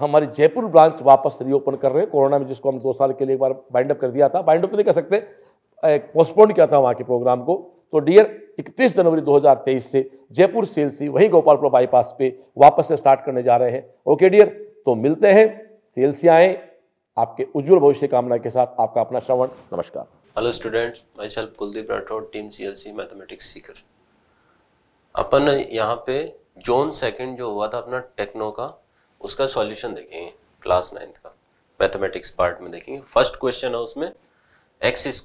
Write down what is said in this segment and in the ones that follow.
हमारी जयपुर ब्रांच वापस रीओपन कर रहे हैं कोरोना में जिसको हम दो साल के लिए एक बार बाइंड अप कर दिया था बाइंड अप तो नहीं कर सकते पोस्टपोन किया था वहाँ के प्रोग्राम को तो डियर 31 जनवरी 2023 से जयपुर सेल सी वहीं गोपालपुर बाईपास पे वापस से स्टार्ट करने जा रहे हैं ओके डियर तो मिलते हैं सेल सी आए आपके उज्जवल भविष्य कामना के साथ आपका अपना श्रवण नमस्कार hello students myself Kuldeep Rathore team C L C mathematics Sikar अपन यहाँ पे जोन सेकंड जो हुआ था अपना टेक्नो का उसका सॉल्यूशन देखेंगे क्लास नाइन्थ का मैथमेटिक्स पार्ट में देखेंगे फर्स्ट क्वेश्चन है उसमें एक्स इज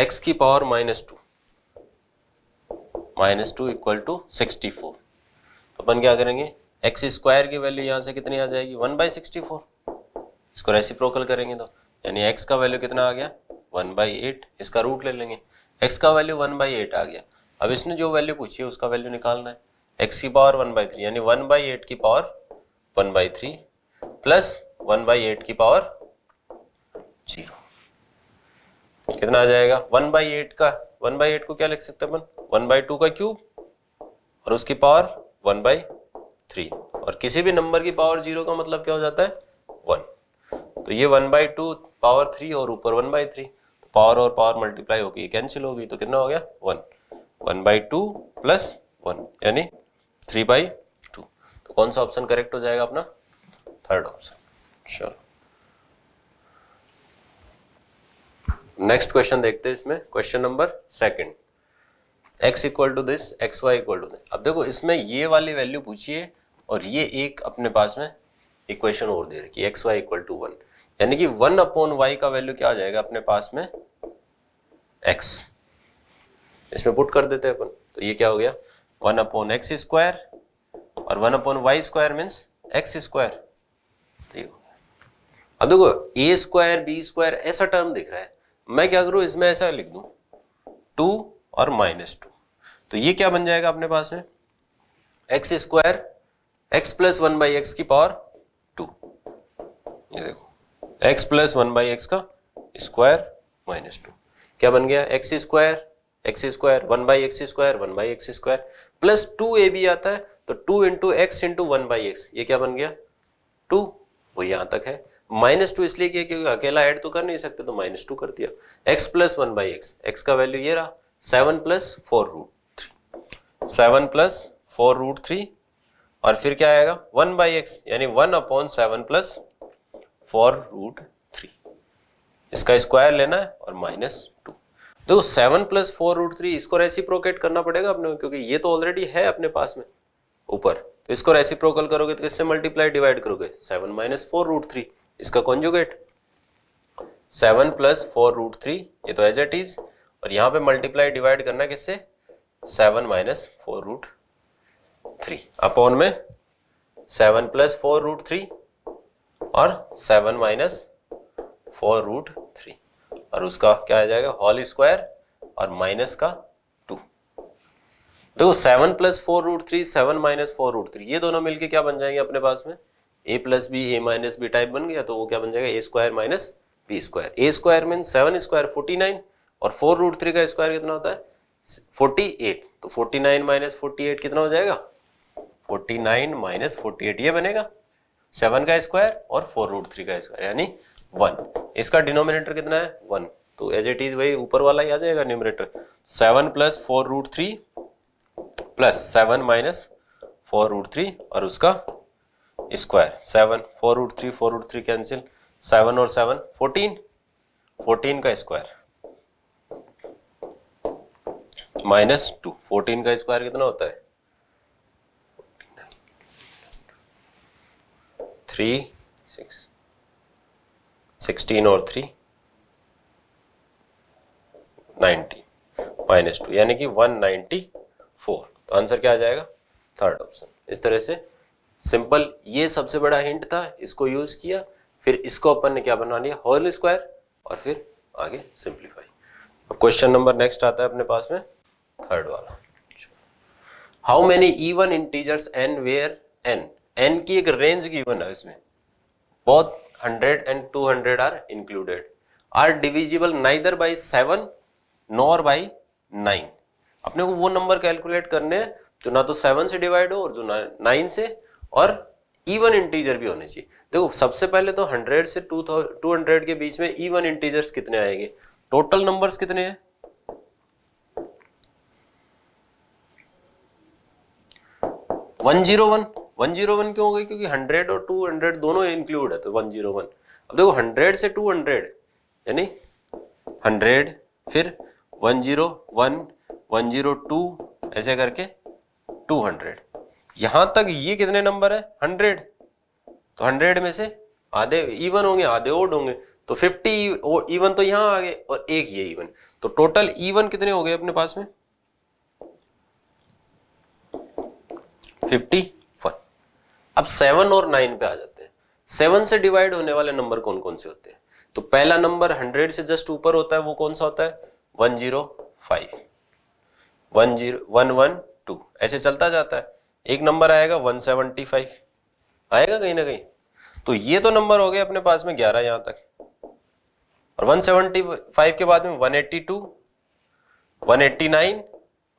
एक्स की power minus two minus two equal to sixty four तो अपन क्या करेंगे एक्स स्क्वायर की वैल्यू यहाँ से कितनी आ जाएगी वन बाई सिक्सटी फोर इसको रेसिप्रोकल करेंगे तो यानी x का वैल्यू कितना आ गया वन बाई एट इसका रूट ले लेंगे x का वैल्यू वन बाई एट आ गया अब इसने जो वैल्यू पूछी है उसका वैल्यू निकालना है एक्स की पावर वन बाई थ्री यानी वन बाई एट की power one by three plus one by eight की पावर जीरो कितना आ जाएगा वन बाई एट का वन बाई एट को क्या लिख सकते अपन वन बाई टू का क्यूब और उसकी पावर वन बाई थ्री और किसी भी नंबर की पावर जीरो का मतलब क्या हो जाता है वन तो ये one by two power three और ऊपर वन बाई थ्री तो पावर और पावर मल्टीप्लाई होगी कैंसिल होगी तो कितना हो गया one one by two plus one यानी थ्री बाई कौन सा ऑप्शन करेक्ट हो जाएगा अपना थर्ड ऑप्शन चलो नेक्स्ट क्वेश्चन देखते हैं इसमें question number second x equal to this x y equal to this अब देखो इसमें ये वाली वैल्यू पूछिए और ये एक अपने पास में इक्वेशन और दे रखी है x y equal to one यानी कि वन अपॉन वाई का वैल्यू क्या आ जाएगा अपने पास में एक्स इसमें पुट कर देते हैं अपन तो ये क्या हो गया वन अपॉन एक्स स्क्वायर और one upon y square means x square तो अब देखो ए स्क्वायर बी स्क्वायर ऐसा टर्म दिख रहा है मैं क्या करूं इसमें ऐसा लिख दू टू और माइनस टू तो ये क्या बन जाएगा अपने पास में x square x plus one by x की पावर टू ये देखो x plus one by x का स्क्वायर माइनस टू क्या बन गया x square x square one by x square one by x square plus two A भी आता है तो two into x into one by x ये क्या बन गया टू वो यहां तक है माइनस टू इसलिए किया क्योंकि अकेला ऐड तो कर नहीं सकते तो माइनस टू कर दिया x plus one by x x का वैल्यू ये रहा seven plus four root three seven plus four root three और फिर क्या आएगा वन बाई एक्स यानी one upon seven plus four root three इसका स्क्वायर लेना है और माइनस टू देखो seven plus four root three इसको रेसिप्रोकेट करना पड़ेगा अपने क्योंकि ये तो ऑलरेडी है अपने पास में ऊपर तो इसको रेसिप्रोकल करोगे तो किससे मल्टीप्लाई डिवाइड करोगे seven minus four root three इसका conjugate seven plus four root three ये तो एज एट इज और यहां पे मल्टीप्लाई डिवाइड करना किससे seven minus four root three upon में seven plus four root three और seven minus four root three और उसका क्या आ जाएगा होल स्क्वायर और माइनस का देखो seven plus four root three seven minus four root three ये दोनों मिलके क्या बन जाएंगे अपने पास में A plus B A minus B type बन गया तो वो क्या बन जाएगा A square minus B square A square mean seven square forty nine और फोर रूट थ्री का स्क्वायर कितना होता है फोर्टी एट तो forty nine minus forty eight कितना हो जाएगा forty nine minus forty eight ये बनेगा सेवन का स्क्वायर और फोर रूट थ्री का स्क्वायर यानी वन इसका डिनोमिनेटर कितना है वन तो एज इट इज वही ऊपर वाला ही आ जाएगा numerator seven plus four root three plus seven minus four root three और उसका square seven four root three four root three cancel seven और सेवन फोर्टीन फोर्टीन का स्क्वायर माइनस टू फोर्टीन का स्क्वायर कितना होता है थ्री सिक्स सिक्सटीन और three ninety minus two यानी कि वन नाइन्टी फोर तो आंसर क्या आ जाएगा थर्ड ऑप्शन इस तरह से सिंपल ये सबसे बड़ा हिंट था इसको यूज किया फिर इसको अपन ने क्या बना लिया होल स्क्वायर और फिर आगे सिंप्लीफाई अब क्वेश्चन नंबर नेक्स्ट आता है अपने पास में थर्ड वाला how many even integers n where n n की एक रेंज गिवन है इसमें बहुत hundred and two hundred are included are divisible neither by seven nor by nine अपने को वो नंबर कैलकुलेट करने हैं जो ना तो सेवन से डिवाइड हो और जो नाइन से और इवन इंटीजर भी होने चाहिए देखो सबसे पहले तो हंड्रेड से टू टू हंड्रेड के बीच में इवन इंटीजर्स कितने आएंगे टोटल नंबर्स कितने हैं one zero one one zero one क्यों हो गई क्योंकि हंड्रेड और टू हंड्रेड दोनों इंक्लूड है तो वन जीरो वन अब देखो हंड्रेड से टू हंड्रेड यानी हंड्रेड फिर वन जीरो वन 102 ऐसे करके 200 यहां तक ये कितने नंबर है 100 तो 100 में से आधे इवन होंगे आधे ओड होंगे तो 50 और इवन तो यहां आ गए और एक ये इवन तो टोटल इवन कितने हो गए अपने पास में 51 अब सेवन और नाइन पे आ जाते हैं सेवन से डिवाइड होने वाले नंबर कौन कौन से होते हैं तो पहला नंबर हंड्रेड से जस्ट ऊपर होता है वो कौन सा होता है one zero five one zero one one two ऐसे चलता जाता है एक नंबर आएगा वन सेवनटी फाइव आएगा कहीं ना कहीं तो ये तो नंबर हो गए अपने पास में ग्यारह यहां तक और वन सेवनटी फाइव के बाद में one eighty two one eighty nine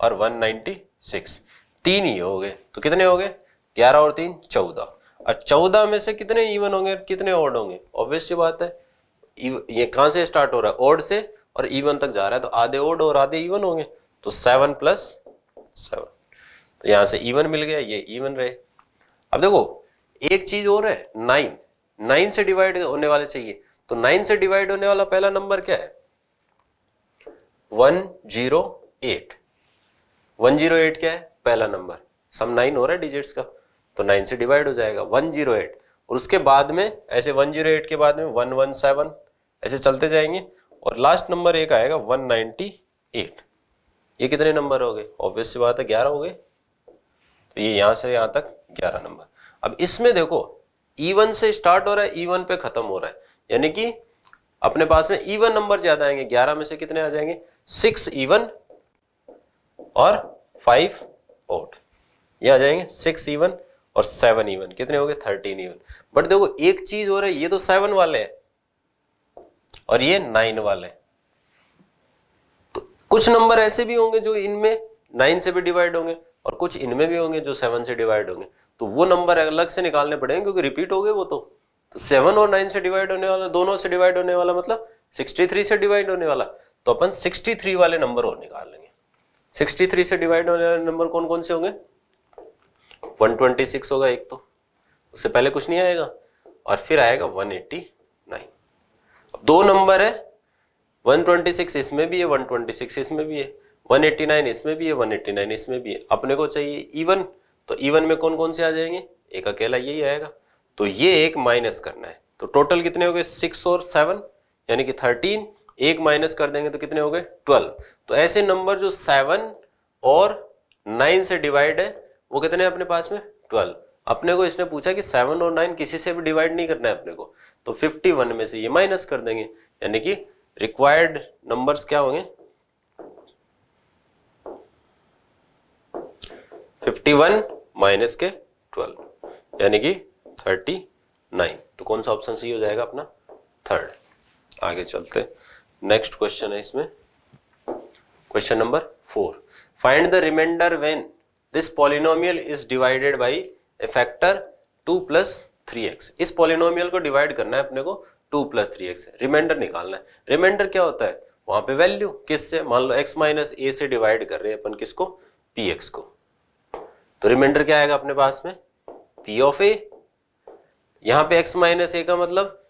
और वन नाइन्टी सिक्स तीन ही हो गए तो कितने हो गए ग्यारह और तीन चौदह और चौदह में से कितने इवन होंगे कितने ओड होंगे ऑब्वियस सी बात है ये कहां से स्टार्ट हो रहा है ओड से और इवन तक जा रहा है तो आधे ओड और आधे इवन होंगे तो सेवन प्लस सेवन तो यहां से इवन मिल गया ये इवन रहे अब देखो एक चीज और है नाइन नाइन से डिवाइड होने वाले चाहिए तो नाइन से डिवाइड होने वाला पहला नंबर क्या है one zero eight one zero eight क्या है पहला नंबर सम नाइन हो रहा है डिजिट्स का तो नाइन से डिवाइड हो जाएगा वन जीरो एट और उसके बाद में ऐसे वन जीरो एट के बाद में वन वन सेवन ऐसे चलते जाएंगे और लास्ट नंबर एक आएगा वन नाइन्टी एट ये कितने नंबर हो गए ऑब्वियस सी बात है ग्यारह हो गए तो ये यहां से यहां तक ग्यारह नंबर अब इसमें देखो ई e से स्टार्ट हो रहा है ई e पे खत्म हो रहा है यानी कि अपने पास में इवन e नंबर ज्यादा आएंगे ग्यारह में से कितने आ जाएंगे सिक्स इवन और फाइव ओट ये आ जाएंगे सिक्स इवन और सेवन ईवन कितने हो गए थर्टीन इवन बट देखो एक चीज हो रहा है ये तो सेवन वाले हैं और ये नाइन वाले हैं कुछ नंबर ऐसे भी होंगे जो इनमें नाइन से भी डिवाइड होंगे और कुछ इनमें भी होंगे जो सेवन से डिवाइड होंगे तो वो नंबर अलग से निकालने पड़ेंगे क्योंकि रिपीट हो गए वो तो तो सेवन और नाइन से डिवाइड होने वाला दोनों से डिवाइड होने वाला मतलब सिक्सटी थ्री से डिवाइड होने वाला तो अपन सिक्सटी थ्री वाले नंबर और निकाल लेंगे सिक्सटी थ्री से डिवाइड होने वाले नंबर कौन कौन से होंगे वन ट्वेंटी सिक्स होगा एक तो उससे पहले कुछ नहीं आएगा और फिर आएगा वन एट्टी नाइन दो नंबर है 126 इसमें भी है 126 इसमें भी है 189 इसमें भी है 189 इसमें भी है अपने को चाहिए इवन e तो इवन e में कौन कौन से आ जाएंगे एक अकेला यही आएगा तो ये एक माइनस करना है तो टोटल कितने हो गए सिक्स और सेवन यानी कि थर्टीन एक माइनस कर देंगे तो कितने हो गए ट्वेल्व तो ऐसे नंबर जो सेवन और नाइन से डिवाइड है वो कितने हैं अपने पास में ट्वेल्व अपने को इसने पूछा कि सेवन और नाइन किसी से भी डिवाइड नहीं करना है अपने को तो फिफ्टी वन में से ये माइनस कर देंगे यानी कि रिक्वायर्ड नंबर्स क्या होंगे 51 माइनस के 12 यानी कि 39 तो कौन सा ऑप्शन सही हो जाएगा अपना थर्ड आगे चलते नेक्स्ट क्वेश्चन है इसमें question number four find the remainder when this polynomial is divided by a factor two plus three x इस पॉलिनोमियल को डिवाइड करना है अपने को two plus three x remainder निकालना है रिमाइंडर क्या होता है वहां पे वैल्यू किससे मान लो एक्स माइनस ए से डिवाइड कर रहे हैं अपन किसको पी एक्स को तो रिमाइंडर क्या आएगा अपने पास में पी ऑफ ए यहां पे एक्स माइनस ए का मतलब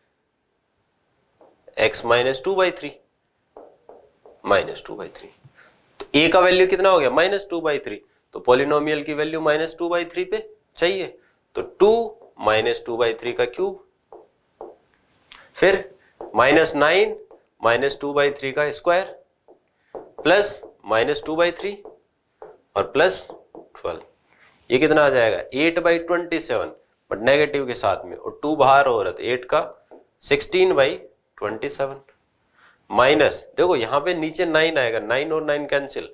x minus two by three minus two by three तो ए का वैल्यू कितना हो गया माइनस टू बाई थ्री तो पॉलिनोमियल की value minus two by three पे चाहिए तो two minus two by three का क्यूब फिर minus nine minus two by three का square plus minus two by three और प्लस ट्वेल्व ये कितना आ जाएगा eight by twenty seven but negative के साथ में और टू बाहर हो रहा था एट तो का sixteen by twenty seven minus देखो यहाँ पे नीचे नाइन आएगा नाइन और नाइन कैंसिल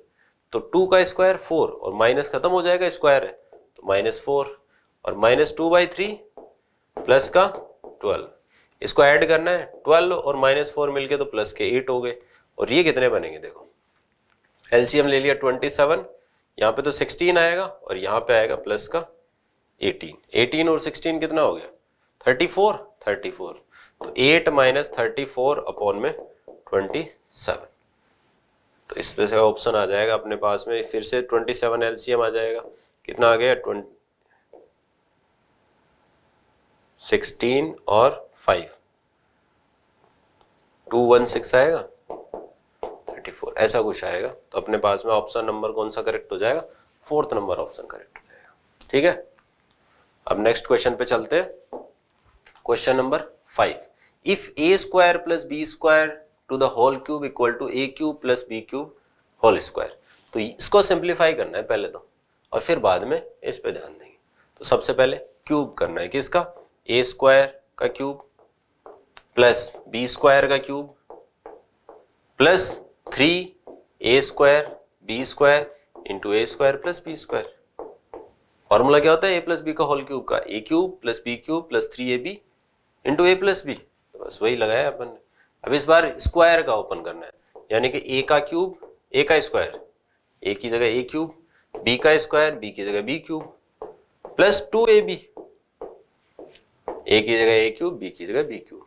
तो टू का स्क्वायर फोर और माइनस खत्म हो जाएगा स्क्वायर है तो माइनस फोर और minus two by three plus का ट्वेल्व इसको ऐड करना है ट्वेल्व और माइनस फोर मिलकर तो प्लस के एट हो गए और ये कितने बनेंगे देखो एलसीएम ले लिया ट्वेंटी सेवन यहाँ पे तो सिक्सटीन आएगा और यहाँ पे आएगा प्लस का एटीन एटीन और सिक्सटीन कितना हो गया थर्टी फोर थर्टी फोर तो eight minus thirty four upon में ट्वेंटी सेवन तो इस पे से ऑप्शन आ जाएगा अपने पास में फिर से ट्वेंटी सेवन एलसीएम आ जाएगा कितना आ गया ट्वेंटी सिक्सटीन और फाइव टू वन सिक्स आएगा थर्टी फोर ऐसा कुछ आएगा तो अपने पास में ऑप्शन नंबर कौन सा करेक्ट हो जाएगा फोर्थ नंबर ऑप्शन करेक्ट हो जाएगा ठीक है अब नेक्स्ट क्वेश्चन पे चलते हैं question number five if A square plus B square to the whole cube equal to A cube plus B cube whole square तो इसको सिंप्लीफाई करना है पहले तो और फिर बाद में इस पे ध्यान देंगे तो सबसे पहले क्यूब करना है किसका ए स्क्वायर का क्यूब प्लस बी स्क्वायर का cube plus three A square B square into A square plus B square formula क्या होता है ए प्लस बी का होल क्यूब का A cube plus B cube plus three A B into A plus B तो बस वही लगाया अपन ने अब इस बार स्क्वायर का ओपन करना है यानी कि ए का क्यूब ए का स्क्वायर ए की जगह ए क्यूब बी का स्क्वायर बी की जगह B cube plus two A B A की जगह ए क्यूब बी की जगह बी क्यूब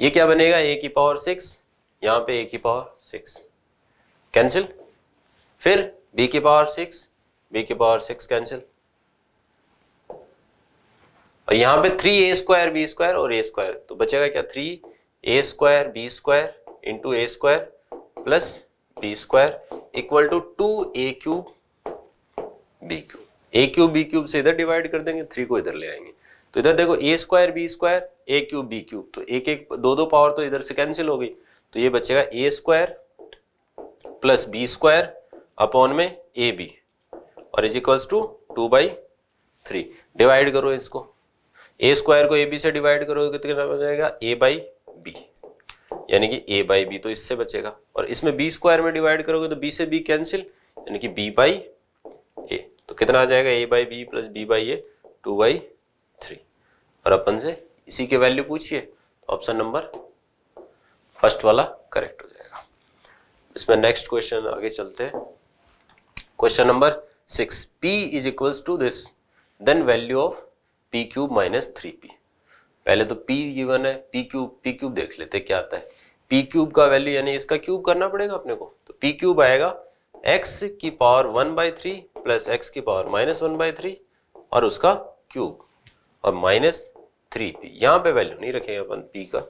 ये क्या बनेगा ए की पावर सिक्स यहां पे ए की पावर सिक्स कैंसिल फिर बी की पावर सिक्स बी की पावर सिक्स कैंसिल और यहां पे three A square B square और ए स्क्वायर तो बचेगा क्या three A square B square into A square plus B square equal to two A cube B cube A cube B cube से इधर divide कर देंगे थ्री को इधर ले आएंगे तो इधर देखो A square B square A cube B cube तो एक एक दो दो पावर तो इधर से कैंसिल हो गई तो ये बचेगा A square plus B square upon में ए बी और is equals to two by three divide करो इसको ए स्क्वायर को ए बी से डिवाइड करो तो कितना बन जाएगा ए बाई बी यानी कि ए बाई बी तो इससे बचेगा और इसमें बी स्क्वायर में डिवाइड करोगे तो बी से बी कैंसिल यानी कि बी बाई ए तो कितना आ जाएगा A by B plus B by A two by और अपन से इसी के वैल्यू पूछिए ऑप्शन नंबर फर्स्ट वाला करेक्ट हो जाएगा इसमें नेक्स्ट क्वेश्चन आगे चलते हैं question number six P is equals to this then value of P cube minus three P पहले तो पी गिवन है पी क्यूब पी क्यूब देख लेते क्या आता है पी क्यूब का वैल्यू यानी इसका क्यूब करना पड़ेगा अपने को तो पी क्यूब आएगा एक्स की power one by three plus X की power minus one by three और उसका क्यूब और माइनस थ्री पी यहाँ पे वैल्यू नहीं रखेंगे अपन पी का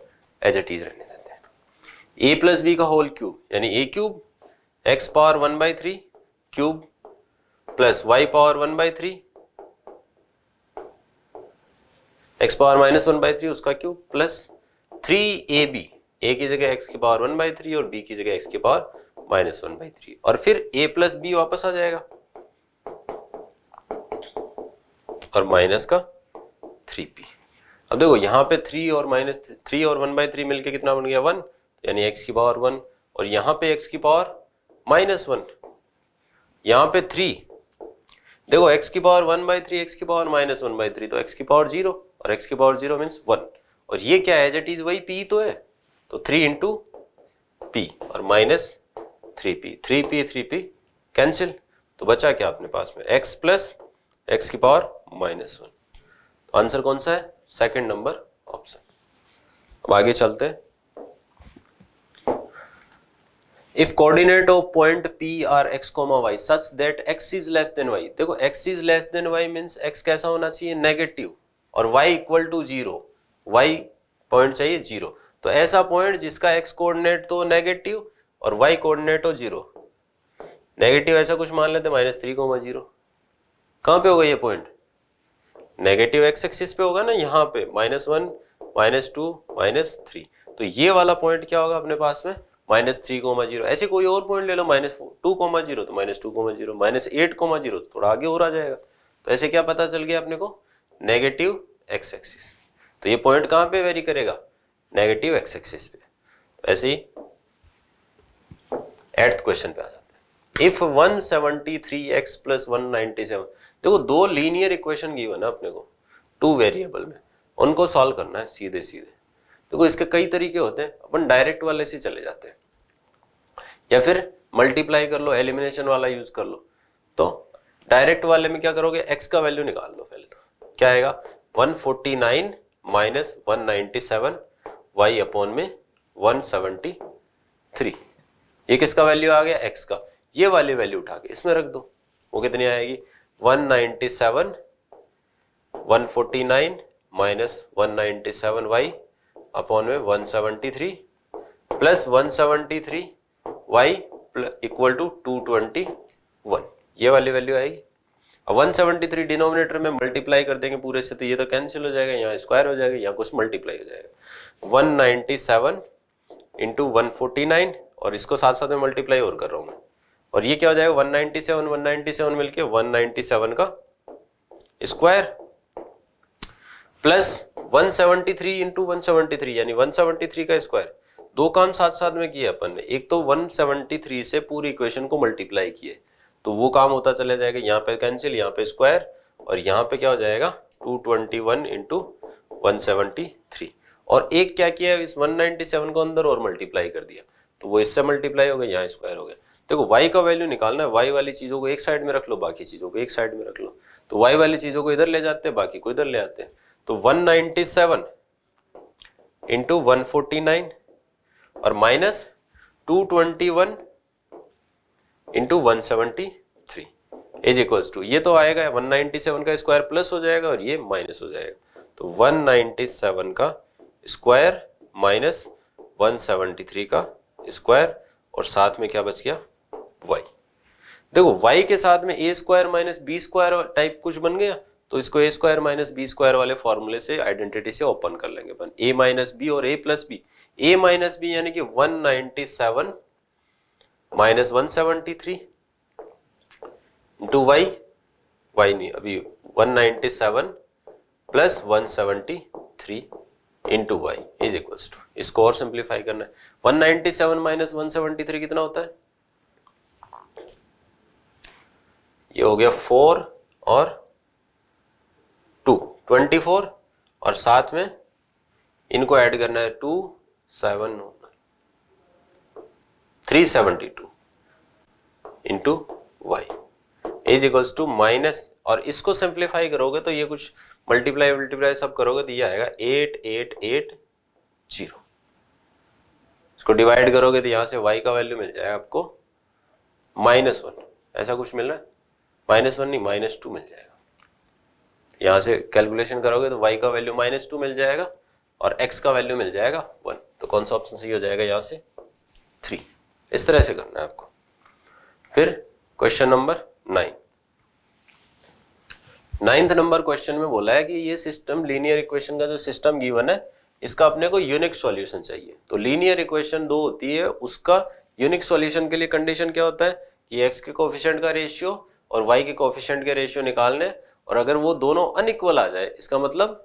एज एट इज रहने देते हैं ए प्लस बी का होल क्यूब यानी A cube X power one by three cube plus Y power one by three X power minus one by three उसका cube plus three A B A की जगह X की power one by three और B की जगह X की power minus one by three और फिर ए प्लस बी वापस आ जाएगा और माइनस का थ्री पी अब देखो यहाँ पे थ्री और माइनस थ्री और वन बाई थ्री मिलकर कितना बन गया वन यानी एक्स की पावर वन और यहाँ पे एक्स की पावर माइनस वन यहाँ पे थ्री देखो एक्स की power one by three X की power minus one by three तो एक्स की पावर जीरो और एक्स की पावर जीरो मीन्स वन और ये क्या है एज इट इज वही पी तो है तो थ्री इंटू पी और minus three P three P three P cancel तो बचा क्या अपने पास में एक्स प्लस एक्स की पावर माइनस वन आंसर कौन सा है सेकंड नंबर ऑप्शन अब आगे चलते if coordinate of point P R X comma Y such that X is less than Y देखो X is less than Y means X कैसा होना चाहिए नेगेटिव और Y equal to zero Y point चाहिए zero तो ऐसा point जिसका X coordinate तो नेगेटिव और वाई कोऑर्डिनेट हो जीरो नेगेटिव ऐसा कुछ मान लेते माइनस थ्री कोमा जीरो कहां पे होगा ये पॉइंट नेगेटिव एक्स एक्सिस पे होगा ना यहाँ पे minus one minus two minus three तो ये वाला पॉइंट क्या होगा अपने पास में माइनस थ्री कोमा जीरो ऐसे कोई और पॉइंट ले लो माइनस टू कोमा जीरो तो minus two comma zero minus eight comma zero तो थोड़ा आगे और आ जाएगा तो ऐसे क्या पता चल गया अपने को नेगेटिव एक्स एक्सिस तो ये पॉइंट कहाँ पे वेरी करेगा नेगेटिव एक्स एक्सिस पे तो ऐसे ही एट्थ क्वेश्चन पे आ जाते हैं if one seventy three X plus one ninety seven देखो दो लीनियर इक्वेशन गिवन है अपने को टू वेरिएबल में उनको सॉल्व करना है सीधे सीधे देखो इसके कई तरीके होते हैं अपन डायरेक्ट वाले से चले जाते हैं या फिर मल्टीप्लाई कर लो एलिमिनेशन वाला यूज कर लो तो डायरेक्ट वाले में क्या करोगे एक्स का वैल्यू निकाल लो पहले तो क्या आएगा 149 forty nine minus one ninety seven Y upon में 173 ये किसका वैल्यू आ गया एक्स का ये वाली वैल्यू उठा के इसमें रख दो वो कितनी आएगी 197 149 माइनस 197 वाई अपॉन में 173 प्लस 173 वाई इक्वल टू 221 ये वाली वैल्यू आएगी अब 173 डिनोमिनेटर में मल्टीप्लाई कर देंगे पूरे से तो ये तो कैंसिल हो जाएगा यहाँ स्क्वायर हो जाएगा यहाँ कुछ मल्टीप्लाई हो जाएगा 197 इंटू नाइन और इसको साथ साथ में मल्टीप्लाई और कर रहा हूँ मैं और ये क्या हो जाएगा 197 197 मिलके 197 का square plus 173 seventy three into one यानी 173 का स्क्वायर दो काम साथ साथ में किए अपन ने एक तो 173 से पूरी इक्वेशन को मल्टीप्लाई किए तो वो काम होता चले जाएगा यहाँ पे कैंसिल यहाँ पे स्क्वायर और यहाँ पे क्या हो जाएगा 221 ट्वेंटी वन इंटू और एक क्या किया इस 197 को अंदर और मल्टीप्लाई कर दिया तो वो इससे मल्टीप्लाई हो गया यहाँ स्क्वायर हो गया देखो वाई का वैल्यू निकालना है वाई वाली चीज़ों को एक साइड में रख लो बाकी चीज़ों को एक साइड में रख लो तो वाई वाली चीज़ों को इधर ले जाते हैं बाकी को इधर ले आते हैं तो 197 नाइनटी सेवन इंटू वन और minus 221 twenty one into one three is equals to ये तो आएगा 197 का स्क्वायर प्लस हो जाएगा और ये माइनस हो जाएगा तो 197 का स्क्वायर माइनस 173 का स्क्वायर और साथ में क्या बच गया वाई देखो वाई के साथ में A square minus B square type कुछ बन गया तो इसको A square minus B square वाले फॉर्मूले से आइडेंटिटी से ओपन कर लेंगे अपन ए माइनस बी और A plus B A minus B यानी कि 197 ninety seven minus one seventy three Y Y नहीं अभी 197 ninety seven plus one seventy three into Y is equals to इसको और सिंप्लीफाई करना है 197 नाइनटी सेवन माइनस वन कितना होता है ये हो गया फोर और टू ट्वेंटी फोर और साथ में इनको ऐड करना है two seven three seventy two into Y is equals to minus और इसको सिंप्लीफाई करोगे तो ये कुछ मल्टीप्लाई मल्टीप्लाई सब करोगे तो ये आएगा एट एट एट जीरो इसको डिवाइड करोगे तो यहां से y का वैल्यू मिल जाएगा आपको माइनस वन ऐसा कुछ मिल रहा है माइनस वन नहीं माइनस टू मिल जाएगा यहाँ से कैलकुलेशन करोगे तो वाई का वैल्यू माइनस टू मिल जाएगा और एक्स का वैल्यू मिल जाएगा वन तो कौन सा ऑप्शन सही हो जाएगा यहाँ से थ्री इस तरह से करना है आपको फिर question number nine ninth number question में बोला है कि ये सिस्टम लीनियर इक्वेशन का जो सिस्टम गिवन है इसका अपने को यूनिक सॉल्यूशन चाहिए तो लीनियर इक्वेशन दो होती है उसका यूनिक सॉल्यूशन के लिए कंडीशन क्या होता है कि एक्स के कोफिशेंट का रेशियो और वाई के कोफिशेंट के रेशियो निकालने और अगर वो दोनों अनइक्वल आ जाए इसका मतलब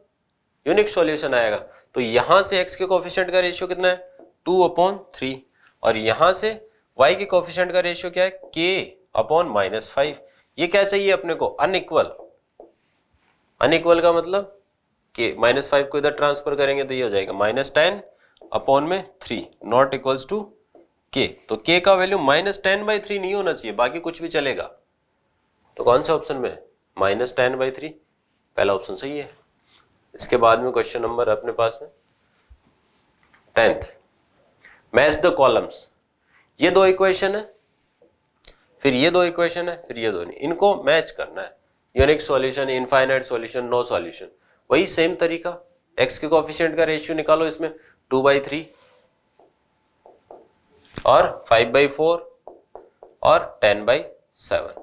यूनिक सॉल्यूशन आएगा तो यहां से एक्स के कोफिशेंट का रेशियो कितना है टू अपॉन थ्री और यहां से वाई के कोफिशेंट का रेशियो क्या है के अपॉन माइनस फाइव ये क्या चाहिए अपने को अनइक्वल अनइक्वल का मतलब के माइनस फाइव को इधर ट्रांसफर करेंगे तो ये हो जाएगा माइनस टेन अपॉन में three not equals to K तो के का value minus ten by three नहीं होना चाहिए बाकी कुछ भी चलेगा तो कौन से ऑप्शन में माइनस टेन बाई थ्री पहला ऑप्शन सही है इसके बाद में क्वेश्चन नंबर अपने पास में टेंथ मैच द कॉलम्स ये दो इक्वेशन है फिर ये दो इक्वेशन है फिर ये दो नहीं इनको मैच करना है unique solution infinite solution no solution वही सेम तरीका एक्स के कॉफिशियंट का रेशियो निकालो इसमें टू बाई थ्री और फाइव बाई फोर और ten by seven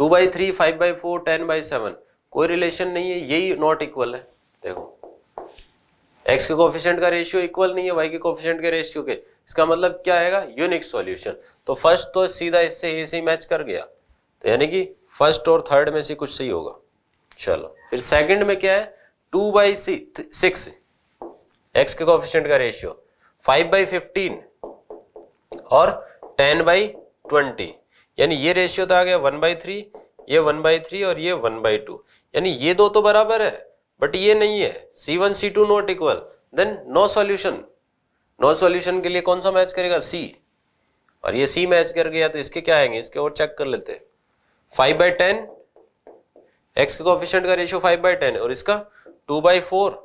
two by three five by four ten by seven कोई रिलेशन नहीं है यही नॉट इक्वल है देखो एक्स के कोफिशियंट का रेशियो इक्वल नहीं है वाई के कोफिशियंट के रेशियो के इसका मतलब क्या आएगा यूनिक सॉल्यूशन तो फर्स्ट तो सीधा इससे ए से मैच कर गया तो यानी कि फर्स्ट और थर्ड में से कुछ सही होगा चलो फिर सेकंड में क्या है टू बाई सिक्स एक्स के कोफिशियंट का रेशियो फाइव बाई फिफ्टीन और टेन बाई ट्वेंटी यानी ये रेशियो तो आ गया वन बाई थ्री ये वन बाई थ्री और ये वन बाई टू यानी ये दो तो बराबर है बट ये नहीं है C one C two not equal then no solution no solution के लिए कौन सा मैच करेगा सी और ये सी मैच कर गया तो इसके क्या आएंगे इसके और चेक कर लेते फाइव बाई टेन एक्स के कॉफिशेंट का रेशियो फाइव बाई टेन और इसका टू बाई फोर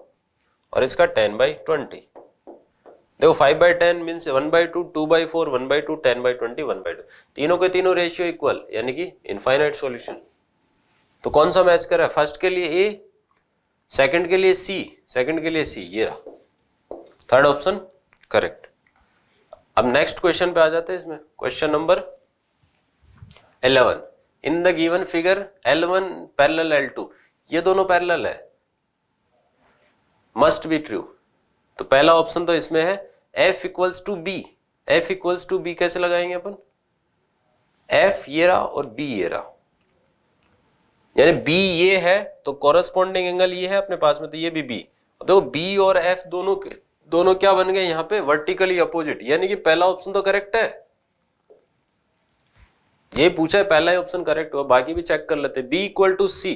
और इसका टेन बाई ट्वेंटी देखो five by ten means one by two two by four one by two ten by twenty one by two तीनों के तीनों रेशियो इक्वल यानी कि इनफाइनाइट सॉल्यूशन तो कौन सा मैच कर फर्स्ट के लिए ए सेकंड के लिए सी सेकंड के लिए सी ये रहा थर्ड ऑप्शन करेक्ट अब नेक्स्ट क्वेश्चन पे आ जाते हैं इसमें question number eleven in the given figure L one parallel L two ये दोनों पैरल है मस्ट बी ट्रू तो पहला ऑप्शन तो इसमें है F equals to B F equals to B कैसे लगाएंगे अपन एफ ये रहा और बी ये रहा यानी बी ये है तो कॉरेस्पॉन्डिंग एंगल ये है अपने पास में तो ये भी बी देखो बी और एफ दोनों के दोनों क्या बन गए यहां पे वर्टिकली अपोजिट यानी कि पहला ऑप्शन तो करेक्ट है ये पूछा है पहला ही ऑप्शन करेक्ट हुआ बाकी भी चेक कर लेते बी इक्वल टू सी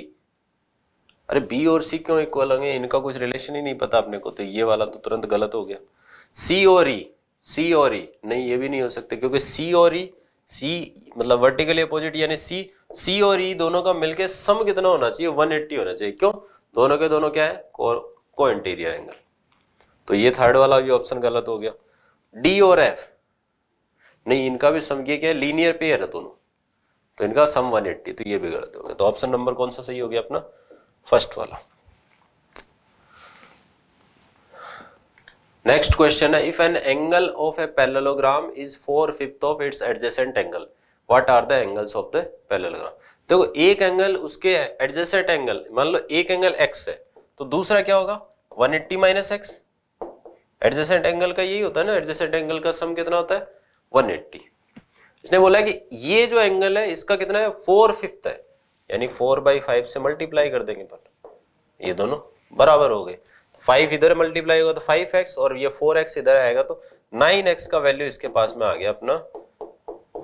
अरे बी और सी क्यों इक्वल होंगे इनका कुछ रिलेशन ही नहीं पता अपने को तो ये वाला तो तुरंत गलत हो गया सी और ई e, सी और ई e, नहीं ये भी नहीं हो सकते क्योंकि सी और ई e, सी मतलब वर्टिकली अपोजिट यानी सी सी और ई दोनों का मिलके सम कितना होना चाहिए 180 होना चाहिए क्यों दोनों के दोनों क्या है को इंटीरियर एंगल तो ये थर्ड वाला भी ऑप्शन गलत हो गया डी और एफ नहीं इनका भी सम क्या है लीनियर पेयर है दोनों तो इनका सम 180 तो ये भी गलत हो गया तो ऑप्शन नंबर कौन सा सही हो गया अपना फर्स्ट वाला नेक्स्ट क्वेश्चन है if an angle of a parallelogram is four fifth of its adjacent angle what are the angles of the parallelogram देखो एक एंगल उसके एडजेसेंट एंगल मान लो एक एंगल एक्स है तो दूसरा क्या होगा 180 eighty minus X adjacent angle का यही होता है ना एडजेसेंट एंगल का सम कितना होता है 180 इसने बोला कि ये जो एंगल है इसका कितना है फोर फिफ्थ है यानी फोर बाई फाइव से मल्टीप्लाई कर देंगे पर ये दोनों बराबर हो गए फाइव तो इधर मल्टीप्लाई होगा तो फाइव एक्स और ये फोर एक्स इधर आएगा तो नाइन एक्स का वैल्यू इसके पास में आ गया अपना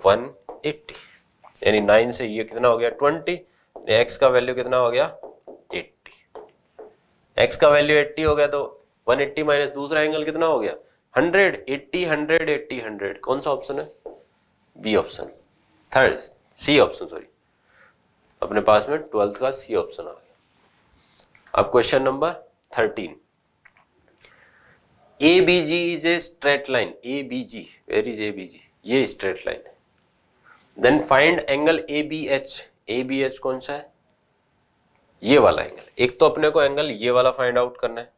वन एट्टी यानी नाइन से ये कितना हो गया ट्वेंटी एक्स का वैल्यू कितना हो गया एट्टी एक्स का वैल्यू एट्टी हो गया तो वन एट्टी माइनस दूसरा एंगल कितना हो गया hundred eighty hundred eighty hundred कौन सा ऑप्शन है B option third C option sorry अपने पास में ट्वेल्थ का सी ऑप्शन आ गया अब question number thirteen A B G is a straight line A B G where is A B G ये स्ट्रेट लाइन है then find angle A B H A B H कौन सा है ये वाला एंगल एक तो अपने को एंगल ये वाला फाइंड आउट करना है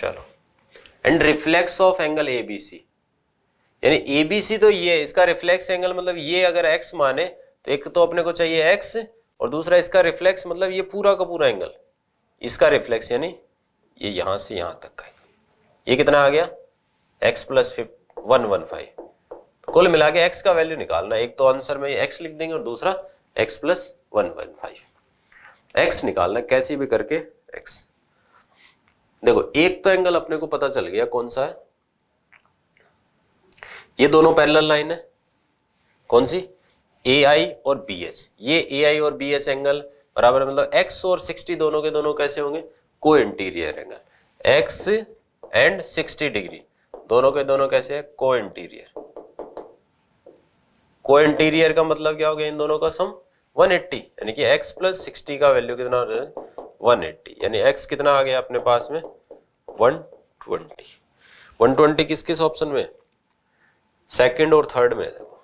चलो and reflex of angle A B C यानी ए बी सी तो ये इसका रिफ्लेक्स एंगल मतलब ये अगर एक्स माने तो एक तो अपने को चाहिए एक्स और दूसरा इसका रिफ्लेक्स मतलब ये पूरा का पूरा एंगल इसका रिफ्लेक्स यानी ये यहां से यहां तक का ये कितना आ गया X plus one one five कुल मिला के एक्स का वैल्यू निकालना एक तो आंसर में एक्स लिख देंगे और दूसरा X plus one one five X निकालना कैसे भी करके एक्स देखो एक तो एंगल अपने को पता चल गया कौन सा है ये दोनों पैरेलल लाइन है कौन सी ए आई और बी एच ये ए आई और बी एच एंगल बराबर मतलब एक्स और सिक्सटी दोनों के दोनों कैसे होंगे को interior angle X and sixty degree दोनों के दोनों कैसे है को इंटीरियर को इंटीरियर का मतलब क्या हो गया इन दोनों का सम 180 यानी कि x प्लस सिक्सटी का वैल्यू कितना वन एट्टी यानी एक्स कितना आ गया अपने पास में 120 120 किस किस ऑप्शन में सेकंड और थर्ड में देखो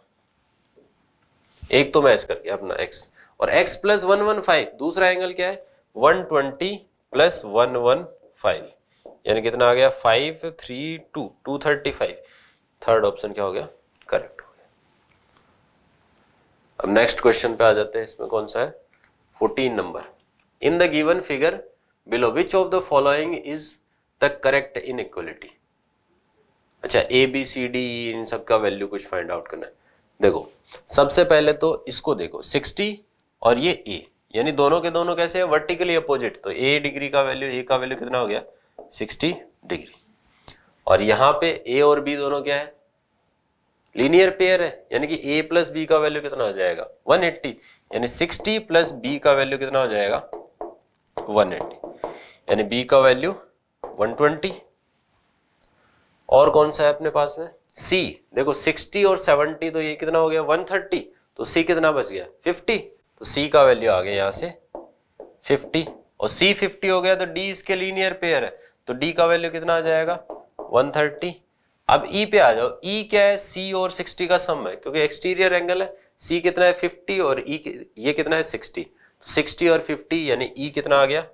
एक तो मैच कर गया अपना एक्स और X plus one one five दूसरा एंगल क्या है one twenty plus one one five यानी कितना आ गया five three two two thirty five third option क्या हो गया करेक्ट हो गया अब नेक्स्ट क्वेश्चन पे आ जाते हैं इसमें कौन सा है fourteen number in the given figure below which of the following is the correct in अच्छा ए बी सी डी इन सब का वैल्यू कुछ फाइंड आउट करना है देखो सबसे पहले तो इसको देखो 60 और ये ए यानी दोनों के दोनों कैसे है वर्टिकली अपोजिट तो ए डिग्री का वैल्यू ए का वैल्यू कितना हो गया 60 डिग्री और यहां पे ए और बी दोनों क्या है लीनियर पेयर है यानी कि ए प्लस बी का वैल्यू कितना हो जाएगा 180 यानी 60 प्लस बी का वैल्यू कितना हो जाएगा 180 यानी बी का वैल्यू 120 और कौन सा है अपने पास में सी देखो 60 और 70 तो ये कितना हो गया 130 तो सी कितना बच गया 50 तो सी का वैल्यू आ गया यहाँ से 50 और सी 50 हो गया तो डी इसके लीनियर पेयर है तो डी का वैल्यू कितना आ जाएगा 130 अब ई e पे आ जाओ ई e क्या है सी और 60 का सम है क्योंकि एक्सटीरियर एंगल है सी कितना है 50 और ई e, ये कितना है 60 तो 60 और 50 यानी ई e कितना आ गया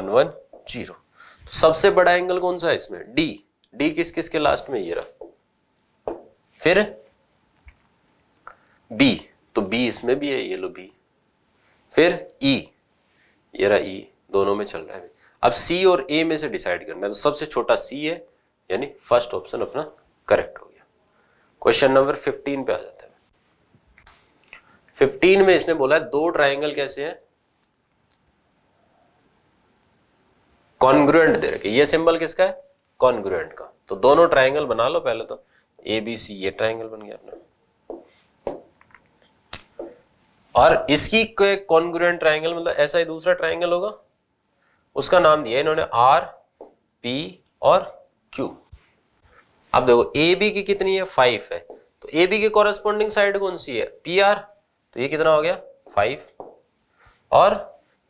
110 तो सबसे बड़ा एंगल कौन सा है इसमें डी डी किस किस के लास्ट में ये रहा फिर बी तो बी इसमें भी है ये लो बी फिर ई e, ये रहा ई e, दोनों में चल रहा है अब सी और ए में से डिसाइड करना है तो सबसे छोटा सी है यानी फर्स्ट ऑप्शन अपना करेक्ट हो गया क्वेश्चन नंबर फिफ्टीन पे आ जाता है फिफ्टीन में इसने बोला है दो ट्राइंगल कैसे है कॉन्ग्रुएंट दे रखे ये सिंबल किसका है कॉन्ग्रुएंट का तो दोनों ट्राइंगल बना लो पहले तो ए बी सी ये ट्राइंगल बन गया अपना और इसकी कॉन्ग्रुएंट ट्राइंगल मतलब ऐसा ही दूसरा ट्राइंगल होगा उसका नाम दिया इन्होंने आर पी और क्यू अब देखो ए बी की कितनी है फाइव है तो ए बी की कॉरेस्पॉन्डिंग साइड कौन सी है पी आर तो ये कितना हो गया फाइव और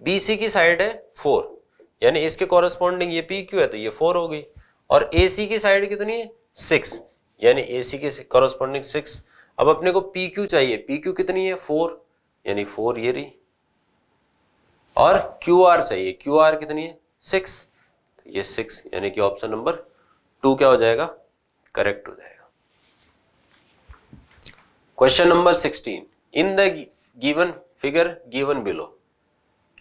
बी सी की साइड है फोर यानी इसके कॉरेस्पॉन्डिंग ये पी क्यू है तो ये फोर हो गई और ए सी की साइड कितनी है सिक्स यानी ए सी के कॉरस्पॉन्डिंग सिक्स अब अपने को पी क्यू चाहिए पी क्यू कितनी है फोर यानी फोर ये रही और क्यू आर चाहिए क्यू आर कितनी है सिक्स ये सिक्स यानी कि ऑप्शन नंबर टू क्या हो जाएगा करेक्ट हो जाएगा question number sixteen in the given figure given below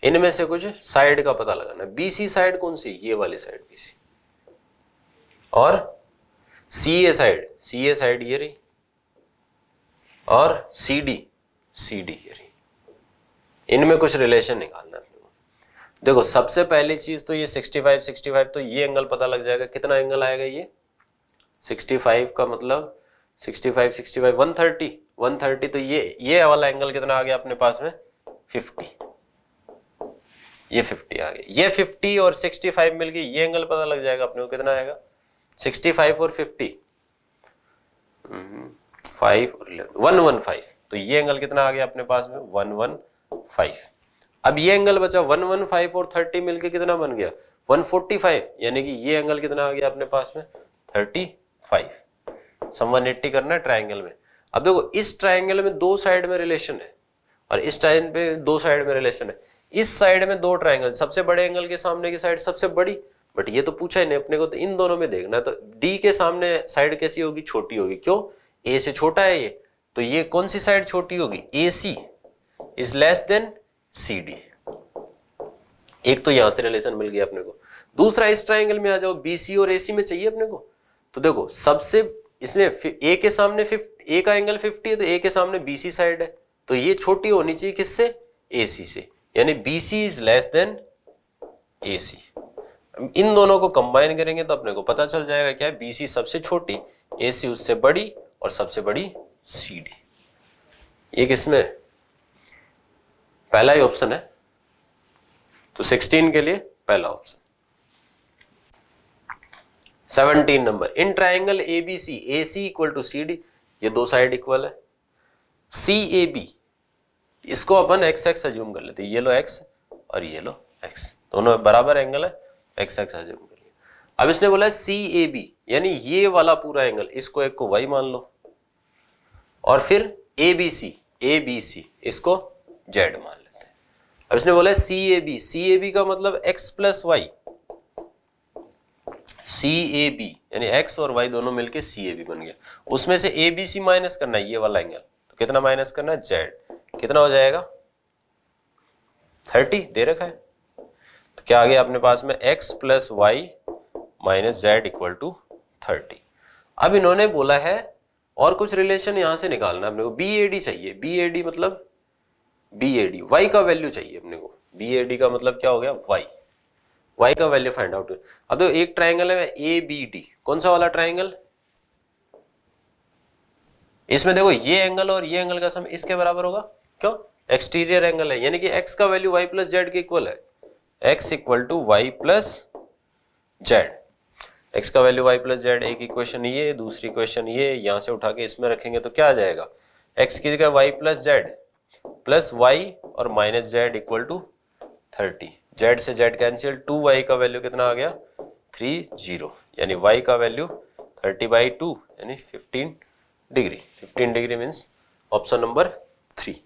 इनमें से कुछ साइड का पता लगाना बीसी साइड कौन सी ये वाली साइड बीसी और सी ए साइड सी ए साइड ये रही और सी डी सी डी ये रही इनमें कुछ रिलेशन निकालना अपने देखो सबसे पहली चीज तो ये 65 65 तो ये एंगल पता लग जाएगा कितना एंगल आएगा ये 65 का मतलब 65 65 130 130 तो ये ये वाला एंगल कितना आ गया अपने पास में 50 ये 50 आ गया ये 50 और 65 गई ये एंगल पता लग जाएगा अपने को कितना आएगा तो ये एंगल कितना आ गया अपने पास में वन वन फाइव अब ये एंगल बचा वन वन फाइव और थर्टी मिलके कितना बन गया वन फोर्टी फाइव यानी कि ये एंगल कितना आ गया अपने पास में thirty five sum one eighty करना है ट्राइंगल में अब देखो इस ट्राइंगल में दो साइड में रिलेशन है और इस टाइम पे दो साइड में रिलेशन है इस साइड में दो ट्राइंगल सबसे बड़े एंगल के सामने की साइड सबसे बड़ी बट ये तो पूछा ही नहीं अपने को तो इन दोनों में देखना है तो डी के सामने साइड कैसी होगी छोटी होगी क्यों ए से छोटा है ये तो ये कौन सी साइड छोटी होगी A C is less than C D एक तो यहां से रिलेशन मिल गया अपने को दूसरा इस ट्राइंगल में आ जाओ बीसी और ए सी में चाहिए अपने को तो देखो सबसे इसने ए के सामने ए का एंगल फिफ्टी है तो ए के सामने बी सी साइड है तो ये छोटी होनी चाहिए किससे सी से यानी B C is less than A C इन दोनों को कंबाइन करेंगे तो अपने को पता चल जाएगा क्या बी सी सबसे छोटी ए सी उससे बड़ी और सबसे बड़ी सी डी ये किसमें पहला ही ऑप्शन है तो 16 के लिए पहला option 17 number in triangle A B C A C equal to C D ये दो साइड इक्वल है सी ए बी इसको अपन एक्स एक्स एज्यूम कर लेते हैं ये लो एक्स और ये लो एक्स दोनों बराबर एंगल है एक्स एक्स हजम कर लिया अब इसने बोला सी ए बी यानी ये वाला पूरा एंगल इसको एक को वाई मान लो और फिर ए बी सी ए बी सी इसको जेड मान लेते हैं अब इसने बोला सी A B C A B का मतलब X plus Y C A B यानी एक्स और वाई दोनों मिलके सी ए बी बन गया उसमें से ए बी सी माइनस करना है ये वाला एंगल तो कितना माइनस करना है जेड कितना हो जाएगा थर्टी दे रखा है क्या आ गया अपने पास में x plus Y minus Z equal to thirty अब इन्होंने बोला है और कुछ रिलेशन यहां से निकालना अपने को बी ए डी चाहिए बी ए डी मतलब बी ए डी वाई का वैल्यू चाहिए अपने को बी ए डी का मतलब क्या हो गया वाई वाई का वैल्यू फाइंड आउट अब तो एक ट्राइंगल है ए बी डी कौन सा वाला ट्राइंगल इसमें देखो ये एंगल और ये एंगल का सम इसके बराबर होगा क्यों एक्सटीरियर एंगल है यानी कि एक्स का वैल्यू वाई प्लस जेड के इक्वल है x equal to y plus z x का वैल्यू वाई प्लस जेड एक इक्वेशन ये दूसरी इक्वेशन ये यहां से उठा के इसमें रखेंगे तो क्या आ जाएगा एक्स की जगह y plus z plus y और minus Z equal to thirty z से जेड कैंसिल टू वाई का वैल्यू कितना आ गया थ्री जीरो यानी वाई का वैल्यू थर्टी बाई टू यानी fifteen degree fifteen degree means option number three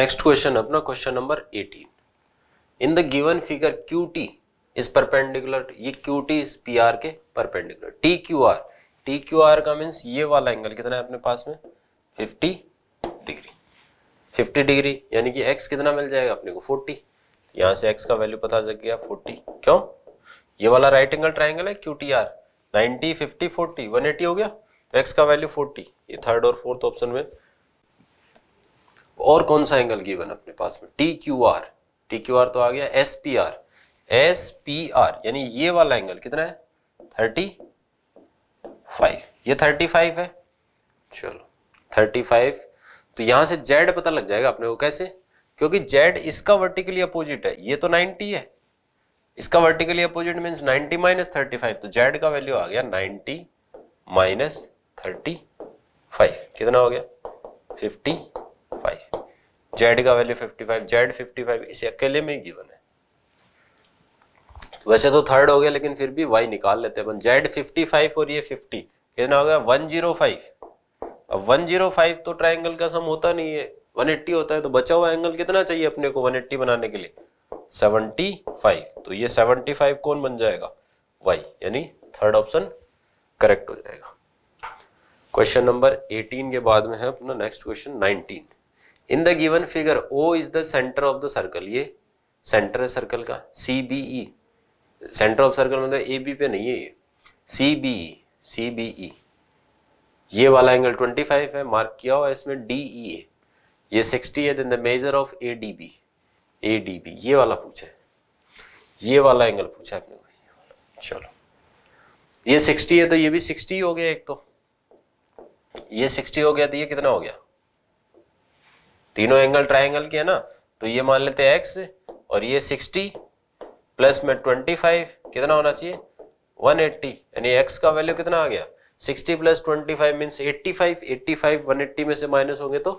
next question अपना question number eighteen in the given figure Q T is perpendicular ये Q T is P R के perpendicular T Q R T Q R का means ये वाला angle कितना है अपने पास में 50 डिग्री 50 डिग्री यानी कि एक्स कितना मिल जाएगा अपने को 40 यहाँ से एक्स का वैल्यू पता चल गया 40 क्यों ये वाला राइट एंगल ट्राइंगल है Q T R ninety fifty forty one eighty हो गया तो एक्स का वैल्यू फोर्टी ये थर्ड और फोर्थ ऑप्शन में और कौन सा एंगल गिवन अपने पास में T Q R T Q R तो आ गया S P R S P R यानी ये वाला एंगल कितना है थर्टी फाइव ये थर्टी फाइव है चलो थर्टी फाइव तो यहां से जेड पता लग जाएगा अपने को कैसे क्योंकि जेड इसका वर्टिकली अपोजिट है ये तो नाइनटी है इसका vertically opposite mean 90 minus thirty five तो जेड का वैल्यू आ गया 90 माइनस थर्टी फाइव कितना हो गया 55 जेड का वैल्यू 55 जेड 55 इसे अकेले में गिवन है तो वैसे तो थर्ड हो गया लेकिन फिर भी वाई निकाल लेते हैं अपन जेड 55 और ये 50 कितना हो गया 105 अब 105 तो ट्राइंगल का सम होता नहीं है 180 होता है तो बचा हुआ एंगल कितना चाहिए अपने को 180 बनाने के लिए 75 तो ये 75 कौन बन जाएगा वाई यानी थर्ड ऑप्शन करेक्ट हो जाएगा क्वेश्चन नंबर 18 के बाद में है अपना next question 19 in the given figure O is the centre of the circle ये सेंटर है सर्कल का C B E centre of circle मतलब ए बी पे नहीं है ये सी बी ई सी बी ई ये वाला एंगल 25 है मार्क किया हुआ है इसमें डी ई ए ये 60 है then the measure of A D B A D B ये वाला पूछा है ये वाला एंगल पूछा है आपने चलो ये 60 है तो ये भी 60 हो गया एक तो ये 60 हो गया तो ये कितना हो गया तीनों एंगल ट्राइंगल के है ना तो ये मान लेते हैं एक्स और ये सिक्सटी प्लस में ट्वेंटी फाइव कितना होना चाहिए वन एट्टी यानी एक्स का वैल्यू कितना आ गया sixty plus twenty five means eighty five eighty five one eighty में से माइनस होंगे तो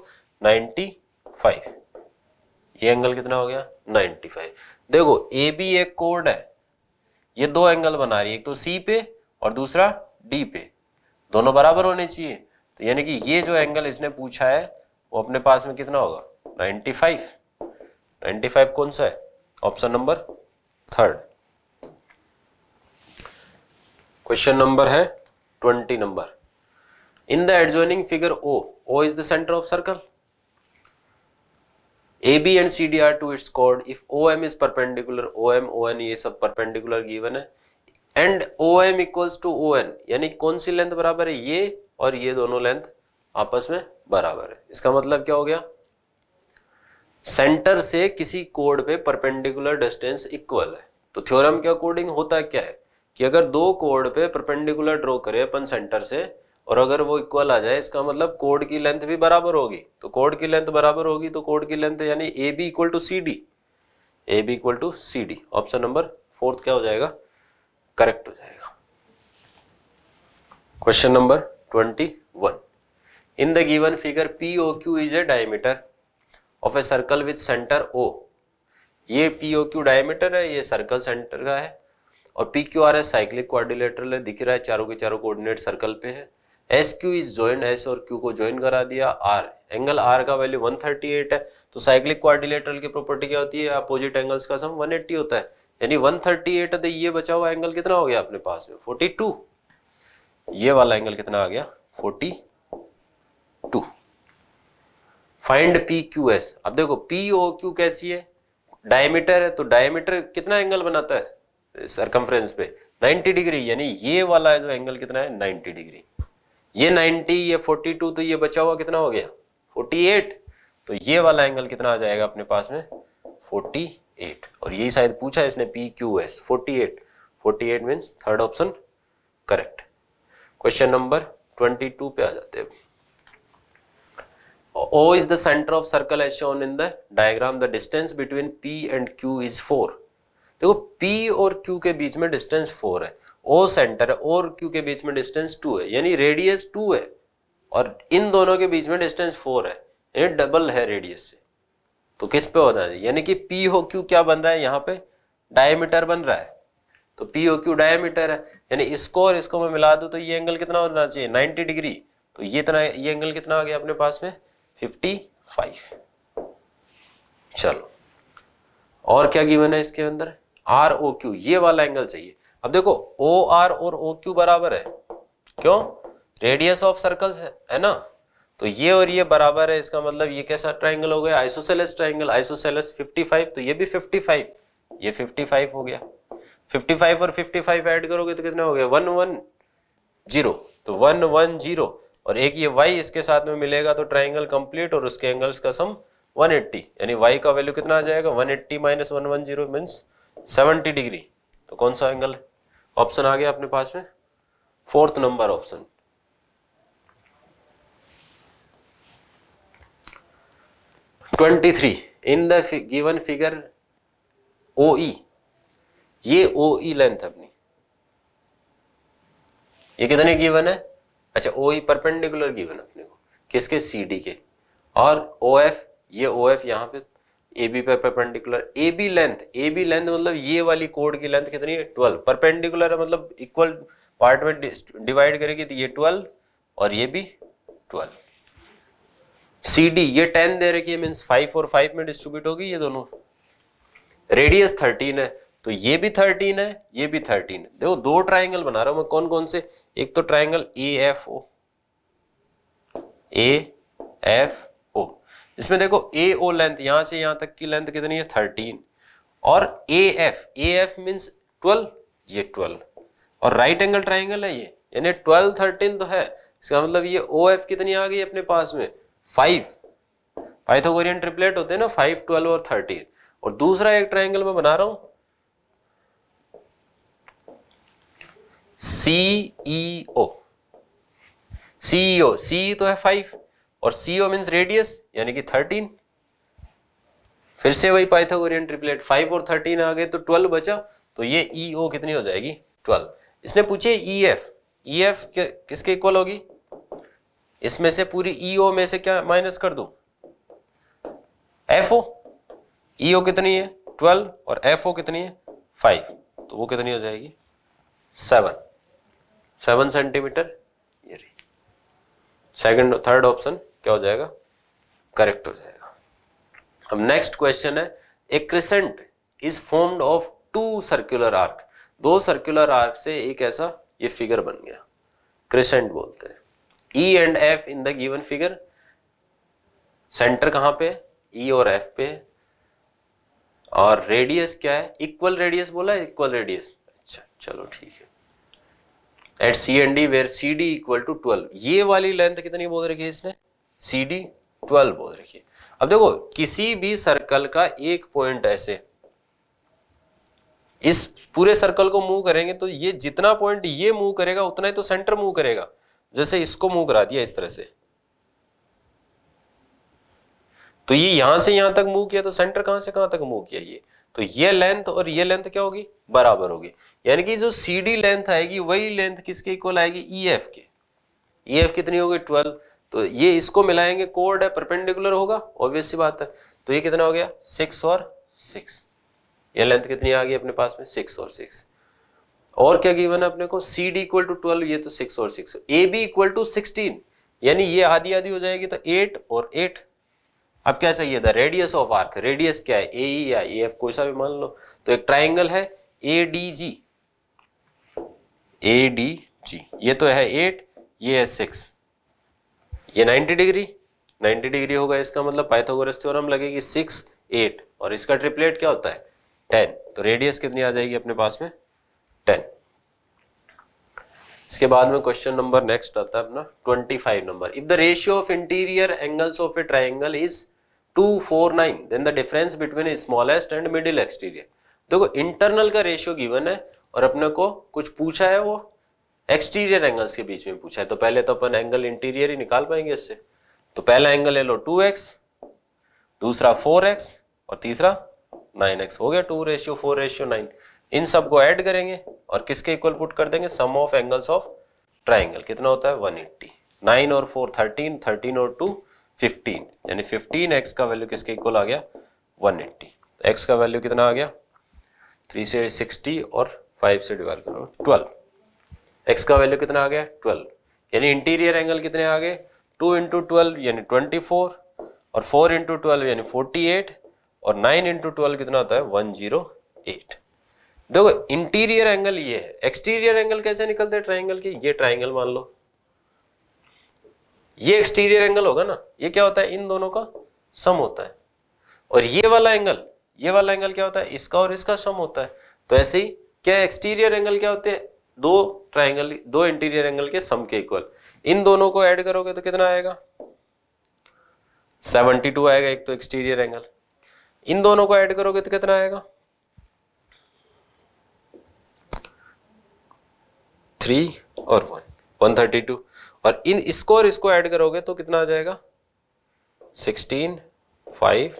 नाइन्टी फाइव ये एंगल कितना हो गया नाइन्टी फाइव देखो ए बी एक कोड है ये दो एंगल बना रही है एक तो सी पे और दूसरा डी पे दोनों बराबर होने चाहिए तो यानी कि ये जो एंगल इसने पूछा है वो अपने पास में कितना होगा 95 95 कौन सा है option number third question number है 20 number in the adjoining figure O O is the centre of circle A B and C D are two its chord if O M is perpendicular O M O N ये सब perpendicular given है and O M equals to O N यानी कौन C length बराबर है ये और ये दोनों लेंथ आपस में बराबर है इसका मतलब क्या हो गया सेंटर से किसी कोड पे परपेंडिकुलर डिस्टेंस इक्वल है तो थ्योरम के अकॉर्डिंग होता क्या है कि अगर दो कोड पे परपेंडिकुलर ड्रॉ करें अपन सेंटर से और अगर वो इक्वल आ जाए इसका मतलब कोड की लेंथ भी बराबर होगी तो कोड की लेंथ बराबर होगी तो कोड की लेंथ यानी A B equal to C D A B equal to C D option number fourth क्या हो जाएगा करेक्ट हो जाएगा question number twenty one given figure P O Q is a diameter of a circle with centre O ये P O Q diameter है ये circle centre का है और आर एस साइक्लिक क्वारिलेटरल है दिख रहा है चारों के चारों कोऑर्डिनेट सर्कल पे है S Q is joint S और क्यू को ज्वाइन करा दिया आर एंगल आर का वैल्यू 138 है तो साइक्लिक क्वारिलेटरल की प्रॉपर्टी क्या होती है अपोजिट एंगल्स का सम 180 होता है यानी 138 है तो ये बचा हुआ एंगल कितना हो गया अपने पास में 42 ये वाला एंगल कितना आ गया 42 to find P Q S अब देखो पी ओ क्यू कैसी है डायमीटर है तो डायमीटर कितना एंगल बनाता है सरकमफ्रेंस पे 90 डिग्री यानी ये वाला है जो एंगल कितना है 90 डिग्री ये 90 ये 42 तो ये बचा हुआ कितना हो गया 48 तो ये वाला एंगल कितना आ जाएगा अपने पास में 48 और यही शायद पूछा इसने P Q S forty eight forty eight means third option correct question number twenty पे आ जाते हैं O is the center of circle as shown in the diagram. The distance between P and Q is 4. देखो P और Q के बीच में distance 4 है O centre है और Q के बीच में डिस्टेंस 2 है यानी रेडियस 2 है और इन दोनों के बीच में डिस्टेंस 4 है यानी डबल है रेडियस से तो किस पे होना चाहिए यानी कि P हो Q क्या बन रहा है यहाँ पे डायमीटर बन रहा है तो P हो Q डायमीटर है यानी इसको और इसको मैं मिला दूं तो ये एंगल कितना होना चाहिए 90 डिग्री तो ये इतना ये एंगल कितना आ गया अपने पास में 55 चलो और क्या गिवन है इसके अंदर आर ओ क्यू ये वाला एंगल चाहिए अब देखो ओ आर और ओ क्यू बराबर है क्यों रेडियस ऑफ सर्कल्स है है ना तो ये और ये बराबर है इसका मतलब ये कैसा ट्राइंगल हो गया आइसोसेलेस ट्राइंगल आइसोसेलेस 55 तो ये भी 55 ये 55 हो गया 55 और 55 ऐड करोगे तो कितने हो गए 110 तो 110 और एक ये y इसके साथ में मिलेगा तो ट्राइंगल कंप्लीट और उसके एंगल्स का सम 180 यानी y का वैल्यू कितना आ जाएगा 180 eighty minus one one zero means seventy degree तो कौन सा एंगल ऑप्शन आ गया अपने पास में fourth number option twenty three in the given figure O E ये ओ ई लेंथ अपनी ये कितने गिवन है अच्छा ओ ई परपेंडिकुलर गिवन अपने को किसके सी डी के और ओ एफ ये ओ एफ यहाँ पे ए बी पर perpendicular A B length A B length मतलब ये वाली कोड की लेंथ कितनी है ट्वेल्व परपेंडिकुलर मतलब इक्वल पार्ट में डिवाइड करेगी तो ये ट्वेल्व और ये भी ट्वेल्व सी डी ये टेन दे रखी है मीन्स फाइव और फाइव में डिस्ट्रीब्यूट होगी ये दोनों रेडियस थर्टीन है तो ये भी थर्टीन है ये भी थर्टीन है देखो दो ट्राइंगल बना रहा हूं मैं कौन कौन से एक तो triangle A F O A F O इसमें देखो ए ओ लेंथ यहां से यहां तक की लेंथ कितनी है थर्टीन और A F A F means twelve ये ट्वेल्व और राइट एंगल ट्राइंगल है ये यानी ट्वेल्व थर्टीन तो है इसका मतलब ये ओ एफ कितनी आ गई अपने पास में फाइव पाइथागोरियन ट्रिपलेट होते हैं ना फाइव ट्वेल्व और थर्टीन और दूसरा एक ट्राइंगल मैं बना रहा हूँ सीईओ सीईओ सीई तो है फाइव और सीओ मीन्स रेडियस यानी कि थर्टीन फिर से वही पाइथागोरियन ट्रिपलेट फाइव और थर्टीन आ गए तो ट्वेल्व बचा तो ये ईओ e कितनी हो जाएगी ट्वेल्व इसने पूछे ई एफ ई एफ किसके इक्वल होगी इसमें से पूरी ई e ओ में से क्या माइनस कर दो एफ ओ ई कितनी है ट्वेल्व और एफ ओ कितनी है फाइव तो वो कितनी हो जाएगी सेवन सेवन सेंटीमीटर ये सेकंड थर्ड ऑप्शन क्या हो जाएगा करेक्ट हो जाएगा अब नेक्स्ट क्वेश्चन है a crescent is formed of two circular arc दो सर्कुलर आर्क से एक ऐसा ये फिगर बन गया क्रिसेंट बोलते हैं E and F in the given figure centre कहां पे ई e और एफ पे और रेडियस क्या है इक्वल रेडियस बोला इक्वल रेडियस अच्छा चलो ठीक है at C and D where C D equal to twelve ये वाली लेंथ कितनी बोल रखी है इसने सी डी ट्वेल्व बोल रखी है अब देखो किसी भी सर्कल का एक पॉइंट ऐसे इस पूरे सर्कल को मूव करेंगे तो ये जितना पॉइंट ये मूव करेगा उतना ही तो सेंटर मूव करेगा जैसे इसको मूव करा दिया इस तरह से तो ये यहां से यहां तक मूव किया तो सेंटर कहां से कहां तक मूव किया ये तो ये लेंथ और ये लेंथ क्या होगी बराबर होगी यानी कि जो सी डी लेंथ आएगी वही लेंथ किसके इक्वल आएगी ई e एफ के ई e एफ कितनी होगी ट्वेल्व तो ये इसको मिलाएंगे कोड है परपेंडिकुलर होगा ऑब्वियस सी बात है तो ये कितना हो गया सिक्स और सिक्स ये लेंथ कितनी आ गई अपने पास में सिक्स और सिक्स और क्या गिवन है अपने को C D equal to twelve ये तो सिक्स और six A B equal to sixteen यानी ये आधी आधी हो जाएगी तो एट और एट अब क्या चाहिए था रेडियस ऑफ आर्क रेडियस क्या है ए e या ए एफ कोई सा भी मान लो तो एक ट्राइंगल है A D G A D G ये तो है एट ये है सिक्स ये नाइन्टी डिग्री नाइन्टी डिग्री होगा इसका मतलब पाइथागोरस थ्योरम लगेगी सिक्स एट और इसका ट्रिपलेट क्या होता है टेन तो रेडियस कितनी आ जाएगी अपने पास में टेन इसके बाद में क्वेश्चन नंबर नेक्स्ट आता है अपना twenty five number if the ratio of interior angles of a triangle is two four nine then the difference between smallest and middle exterior देखो इंटरनल का रेशियो गिवन है और अपने को कुछ पूछा है वो एक्सटीरियर एंगल्स के बीच में पूछा है तो पहले तो अपन एंगल इंटीरियर ही निकाल पाएंगे इससे तो पहला एंगल ले लो टू एक्स दूसरा फोर एक्स और तीसरा नाइन एक्स हो गया two ratio four ratio nine इन सब को ऐड करेंगे और किसके इक्वल पुट कर देंगे sum of angles of triangle कितना होता है वन एट्टी नाइन और फोर थर्टीन थर्टीन और टू 15 यानी 15 15x का वैल्यू किसके इक्वल आ गया 180 एट्टी एक्स का वैल्यू कितना आ गया 3 से 60 और 5 से डिवाइड करो 12 x का वैल्यू कितना आ गया 12 यानी इंटीरियर एंगल कितने आ गए 2 इंटू ट्वेल्व यानी 24 और 4 इंटू ट्वेल्व यानी 48 और 9 इंटू ट्वेल्व कितना आता है 108 देखो इंटीरियर एंगल ये है एक्सटीरियर एंगल कैसे निकलते हैं ट्राइंगल के ये ट्राइंगल मान लो ये एक्सटीरियर एंगल होगा ना ये क्या होता है इन दोनों का सम होता है और ये वाला एंगल ये वाला एंगल क्या होता है इसका और इसका सम होता है तो ऐसे ही क्या एक्सटीरियर एंगल क्या होते हैं दो ट्राइंगल दो इंटीरियर एंगल के सम के इक्वल इन दोनों को ऐड करोगे तो कितना आएगा 72 आएगा एक तो एक्सटीरियर एंगल इन दोनों को ऐड करोगे तो कितना आएगा थ्री और वन वन थर्टी टू और इन इसको और इसको ऐड करोगे तो कितना आ जाएगा 16, 5,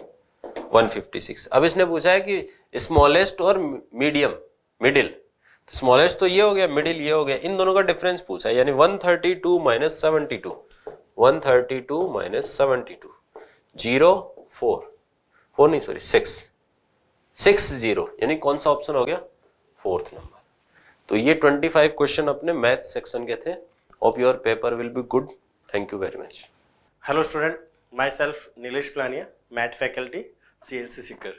156 अब इसने पूछा है कि स्मॉलेस्ट और मीडियम मिडिल तो स्मॉलेस्ट तो ये हो गया मिडिल ये हो गया इन दोनों का डिफरेंस पूछा है यानी 132 thirty two minus seventy two one thirty two minus seventy two zero four four नहीं सॉरी सिक्स सिक्स जीरो यानी कौन सा ऑप्शन हो गया फोर्थ नंबर तो ये 25 क्वेश्चन अपने मैथ सेक्शन के थे hope your paper will be good thank you very much hello student myself Nilesh Planiya math faculty C L C Sikar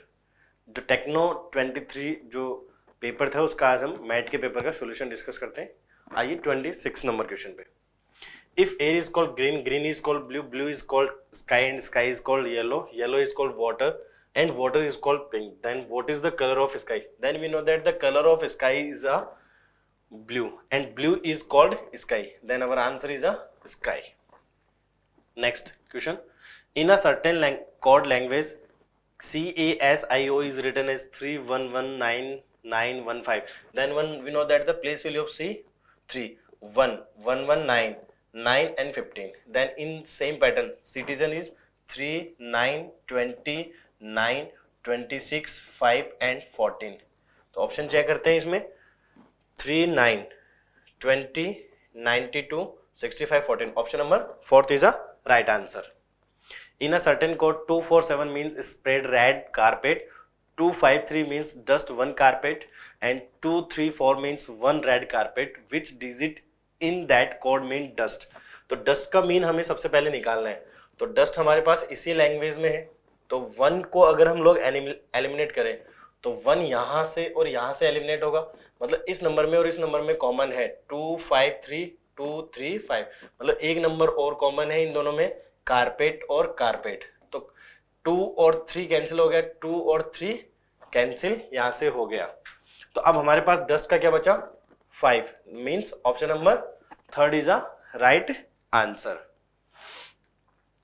जो टेक्नो ट्वेंटी थ्री जो पेपर था उसका आज हम मैथ के पेपर का सोल्यूशन डिस्कस करते हैं आइए ट्वेंटी सिक्स नंबर क्वेश्चन पे if air is called green green is called blue blue is called sky and sky is called yellow yellow is called water and water is called pink then what is the colour of sky then we know that the colour of sky is a blue and blue is called sky then our answer is a sky next question in a certain lang code language c a s i o is written as 3119915 then when we know that the place value of c 31119 9 and 15 then in same pattern citizen is 3 9 26 5 and 14 तो option check करते हैं इसमें three nine twenty ninety two sixty five fourteen option number fourth is a right answer in a certain code two four seven means spread red carpet two five three means dust one carpet and two three four means one red carpet which digit in that code mean dust तो dust का mean हमें सबसे पहले निकालना है तो dust हमारे पास इसी लैंग्वेज में है तो वन को अगर हम लोग एलिमिनेट करें तो वन यहां से और यहां से एलिमिनेट होगा मतलब इस नंबर में और इस नंबर में कॉमन है two five three two three five मतलब एक नंबर और कॉमन है इन दोनों में कारपेट और कारपेट तो टू और थ्री कैंसिल हो गया टू और थ्री कैंसिल यहां से हो गया तो अब हमारे पास डस्ट का क्या बचा five means option number third is a right answer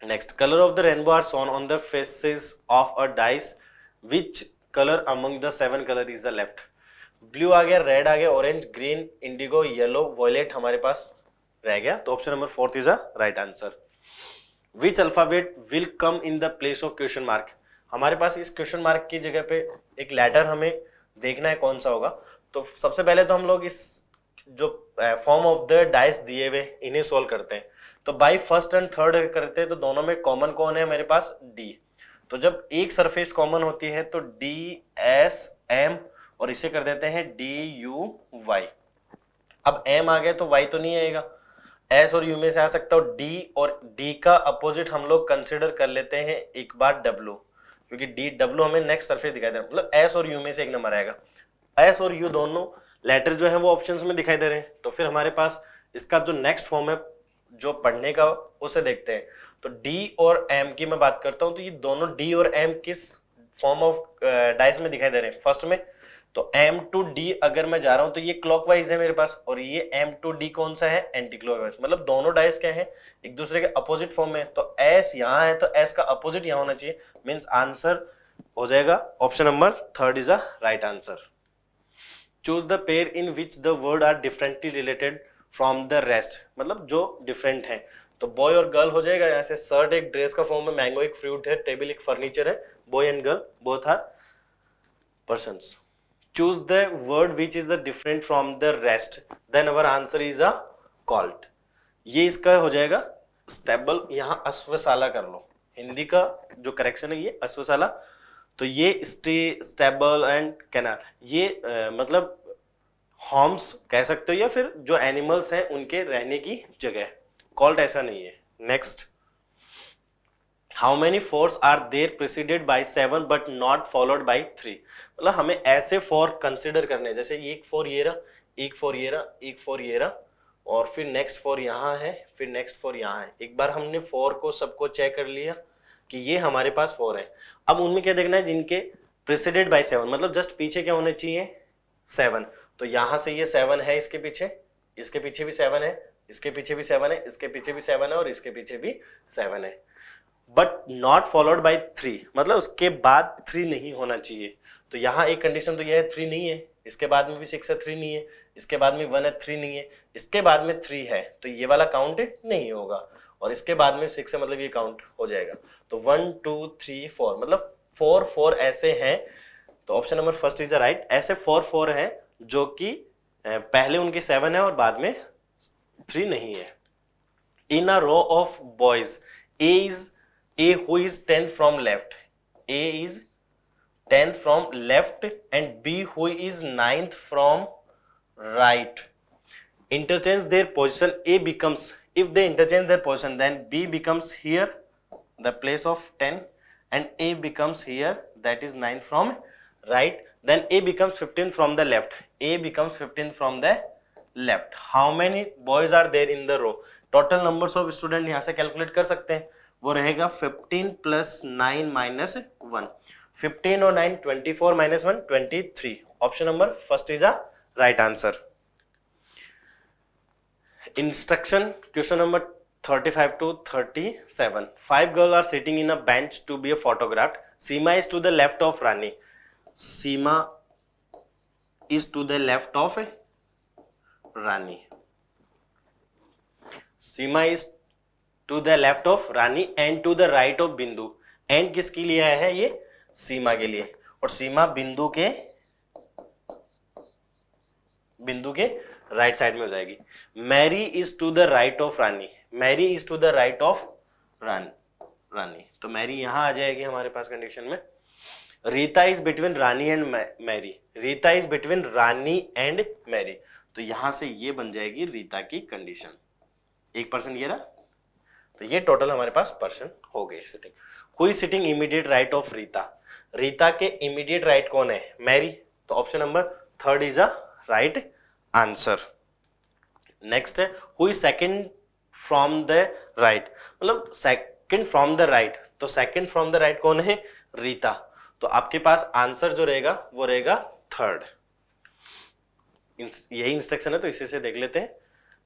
next colour of the rainbow are shown on the faces of a dice which colour among the seven colour is the left blue आ गया red आ गया orange green indigo yellow violet हमारे पास रह गया तो option number fourth is a right answer which alphabet will come in the place of question mark हमारे पास इस क्वेश्चन मार्क की जगह पे एक लेटर हमें देखना है कौन सा होगा तो सबसे पहले तो हम लोग इस जो फॉर्म ऑफ द डाइस दिए हुए इन्हें सोल्व करते हैं तो बाई फर्स्ट एंड थर्ड करते हैं तो दोनों में कॉमन कौन है मेरे पास डी तो जब एक सरफेस कॉमन होती है तो डी एस एम और इसे कर देते हैं डी यू वाई अब एम आ गया तो वाई तो नहीं आएगा एस और यू में से आ सकता हो डी और डी का अपोजिट हम लोग कंसिडर कर लेते हैं एक बार डब्लू क्योंकि डी डब्लू हमें नेक्स्ट सरफेस दिखाई दे रहा है मतलब एस और यू में से एक नंबर आएगा एस और यू दोनों लेटर जो है वो ऑप्शन में दिखाई दे रहे हैं तो फिर हमारे पास इसका जो नेक्स्ट फॉर्म है जो पढ़ने का उसे देखते हैं तो डी और एम की मैं बात करता हूँ तो ये दोनों डी और एम किस फॉर्म ऑफ डाइस में दिखाई दे रहे हैं फर्स्ट में तो एम टू डी अगर मैं जा रहा हूं तो ये क्लॉकवाइज है मेरे पास और ये एम टू डी कौन सा है एंटी क्लॉकवाइज मतलब दोनों डाइस क्या है एक दूसरे के अपोजिट फॉर्म में तो एस यहाँ है तो एस का अपोजिट यहाँ होना चाहिए मीन्स आंसर हो जाएगा option number third is a right answer choose the pair in which the word are differently related from the rest मतलब जो डिफरेंट है तो बॉय और गर्ल हो जाएगा यहाँ से शर्ट एक ड्रेस का फॉर्म है मैंगो एक फ्रूट है टेबल एक फर्नीचर है boy and girl both are person choose the word which is the different from the rest then our answer is a called ये इसका हो जाएगा स्टेबल यहाँ अश्वशाला कर लो हिंदी का जो करेक्शन है ये अश्वशाला तो ये स्टे स्टेबल एंड कैनाल ये आ, मतलब हॉम्स कह सकते हो या फिर जो एनिमल्स हैं उनके रहने की जगह कॉल्ट ऐसा नहीं है next how many fours are there preceded by seven but not followed by three मतलब हमें ऐसे फोर कंसिडर करने जैसे एक फोर ये रहा एक फोर ये रहा एक फोर ये रहा और फिर नेक्स्ट फोर यहाँ है फिर नेक्स्ट फोर यहाँ है एक बार हमने फोर को सबको चेक कर लिया कि ये हमारे पास फोर है अब उनमें क्या देखना है जिनके प्रिसीडेड बाई सेवन मतलब जस्ट पीछे क्या होने चाहिए सेवन तो यहाँ से ये सेवन है इसके पीछे इसके पीछे भी सेवन है इसके पीछे भी सेवन है इसके पीछे भी सेवन है और इसके पीछे भी सेवन है but not followed by three मतलब उसके बाद थ्री नहीं होना चाहिए तो यहाँ एक कंडीशन तो यह है थ्री नहीं है इसके बाद में भी सिक्स है थ्री नहीं है इसके बाद में वन है थ्री नहीं है इसके बाद में थ्री है तो ये वाला काउंट नहीं होगा और इसके बाद में सिक्स है मतलब ये काउंट हो जाएगा तो वन टू थ्री फोर मतलब फोर फोर ऐसे हैं तो option number first is the right ऐसे फोर फोर हैं जो कि पहले उनके सेवन है और बाद में थ्री नहीं है in a row of boys A is a who is 10th from left a is 10th from left and b who is 9th from right interchange their position a becomes if they interchange their position then b becomes here the place of 10 and a becomes here that is 9 from right then a becomes 15 from the left a becomes 15 from the left how many boys are there in the row total numbers of student यहाँ से calculate कर सकते हैं वो रहेगा fifteen plus nine minus one fifteen और nine twenty four minus one twenty three option number first is a right answer instruction question number five to thirty seven five girl are sitting in a bench to be a photograph Seema is to the left of Rani Seema is to the left of Rani Seema is to the left of Rani and to the right of बिंदु and किसके लिए आया है ये सीमा के लिए और सीमा बिंदु के बिंदु के राइट साइड में हो जाएगी Mary is to the right of Rani Mary is to the right of Rani Rani तो मैरी यहां आ जाएगी हमारे पास कंडीशन में Rita is between Rani and Mary Rita is between Rani and Mary तो यहां से ये बन जाएगी रीता की कंडीशन एक पर्सन ये रहा तो ये टोटल हमारे पास पर्सन हो गए सिटिंग हुई sitting immediate right of Rita Rita के इमीडिएट राइट कौन है मैरी तो option number third is a right answer next है हुई सेकंड फ्रॉम द राइट मतलब सेकंड फ्रॉम द राइट तो सेकंड फ्रॉम द राइट कौन है रीता तो आपके पास आंसर जो रहेगा वो रहेगा थर्ड यही इंस्ट्रक्शन है तो इसी से देख लेते हैं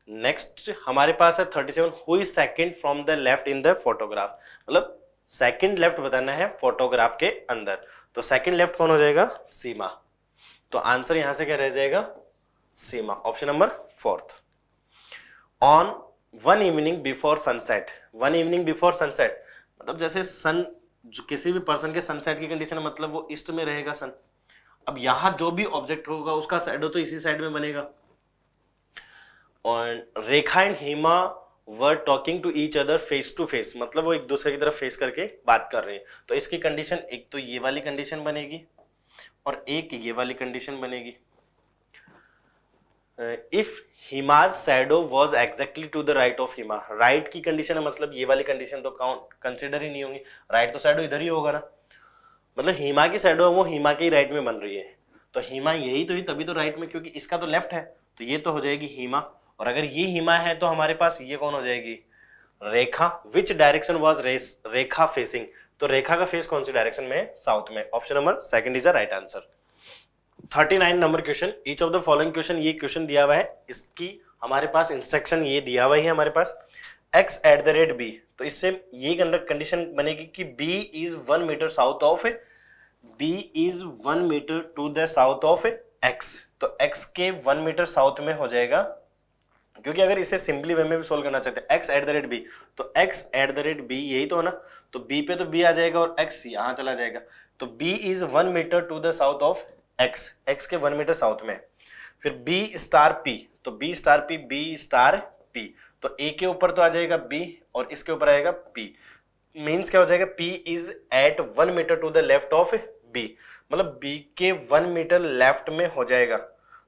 नेक्स्ट हमारे पास है थर्टी सेवन हुई second from the left in the photograph मतलब सेकेंड लेफ्ट बताना है फोटोग्राफ के अंदर तो सेकेंड लेफ्ट कौन हो जाएगा सीमा तो आंसर यहां से क्या रह जाएगा Seema option number fourth on one evening before sunset one evening before sunset मतलब जैसे सन किसी भी पर्सन के सनसेट की कंडीशन मतलब वो ईस्ट में रहेगा सन अब यहां जो भी ऑब्जेक्ट होगा उसका साइड हो तो इसी साइड में बनेगा और Rekha and Hema were talking to each other face to face मतलब वो एक दूसरे की तरफ फेस करके बात कर रहे हैं तो इसकी कंडीशन एक तो ये वाली कंडीशन बनेगी और एक ये वाली कंडीशन बनेगी if Hema's shadow was exactly to the right of Hema right की कंडीशन है मतलब ये वाली कंडीशन तो काउंट कंसिडर ही नहीं होंगी राइट right तो सैडो इधर ही होगा ना मतलब हिमा की सैडो है वो हिमा के ही राइट में बन रही है तो हिमा यही तो ही तभी तो राइट में क्योंकि इसका तो लेफ्ट है तो ये तो हो जाएगी हिमा और अगर ये हिमा है तो हमारे पास ये कौन हो जाएगी रेखा विच डायरेक्शन वॉज रेस रेखा फेसिंग तो रेखा का फेस कौन सी डायरेक्शन में है साउथ में option number second is a right answer 39 number question each of the following question ये क्वेश्चन दिया हुआ है इसकी हमारे पास इंस्ट्रक्शन ये दिया हुआ है हमारे पास x at the rate B तो इससे ये कंडीशन बनेगी कि b is one metre south of b is one metre to the south of x तो x के वन मीटर साउथ में हो जाएगा क्योंकि अगर इसे सिंपली वे में भी सोल्व करना चाहते हैं X at the rate B तो X at the rate B यही तो है ना तो बी पे तो बी आ जाएगा और एक्स यहाँ चला जाएगा तो B is one metre to the south of X X के वन मीटर साउथ में फिर बी स्टार पी तो B star P B star P तो ए के ऊपर तो आ जाएगा बी और इसके ऊपर आएगा पी मीन्स क्या हो जाएगा P is at one metre to the left of B मतलब बी के वन मीटर लेफ्ट में हो जाएगा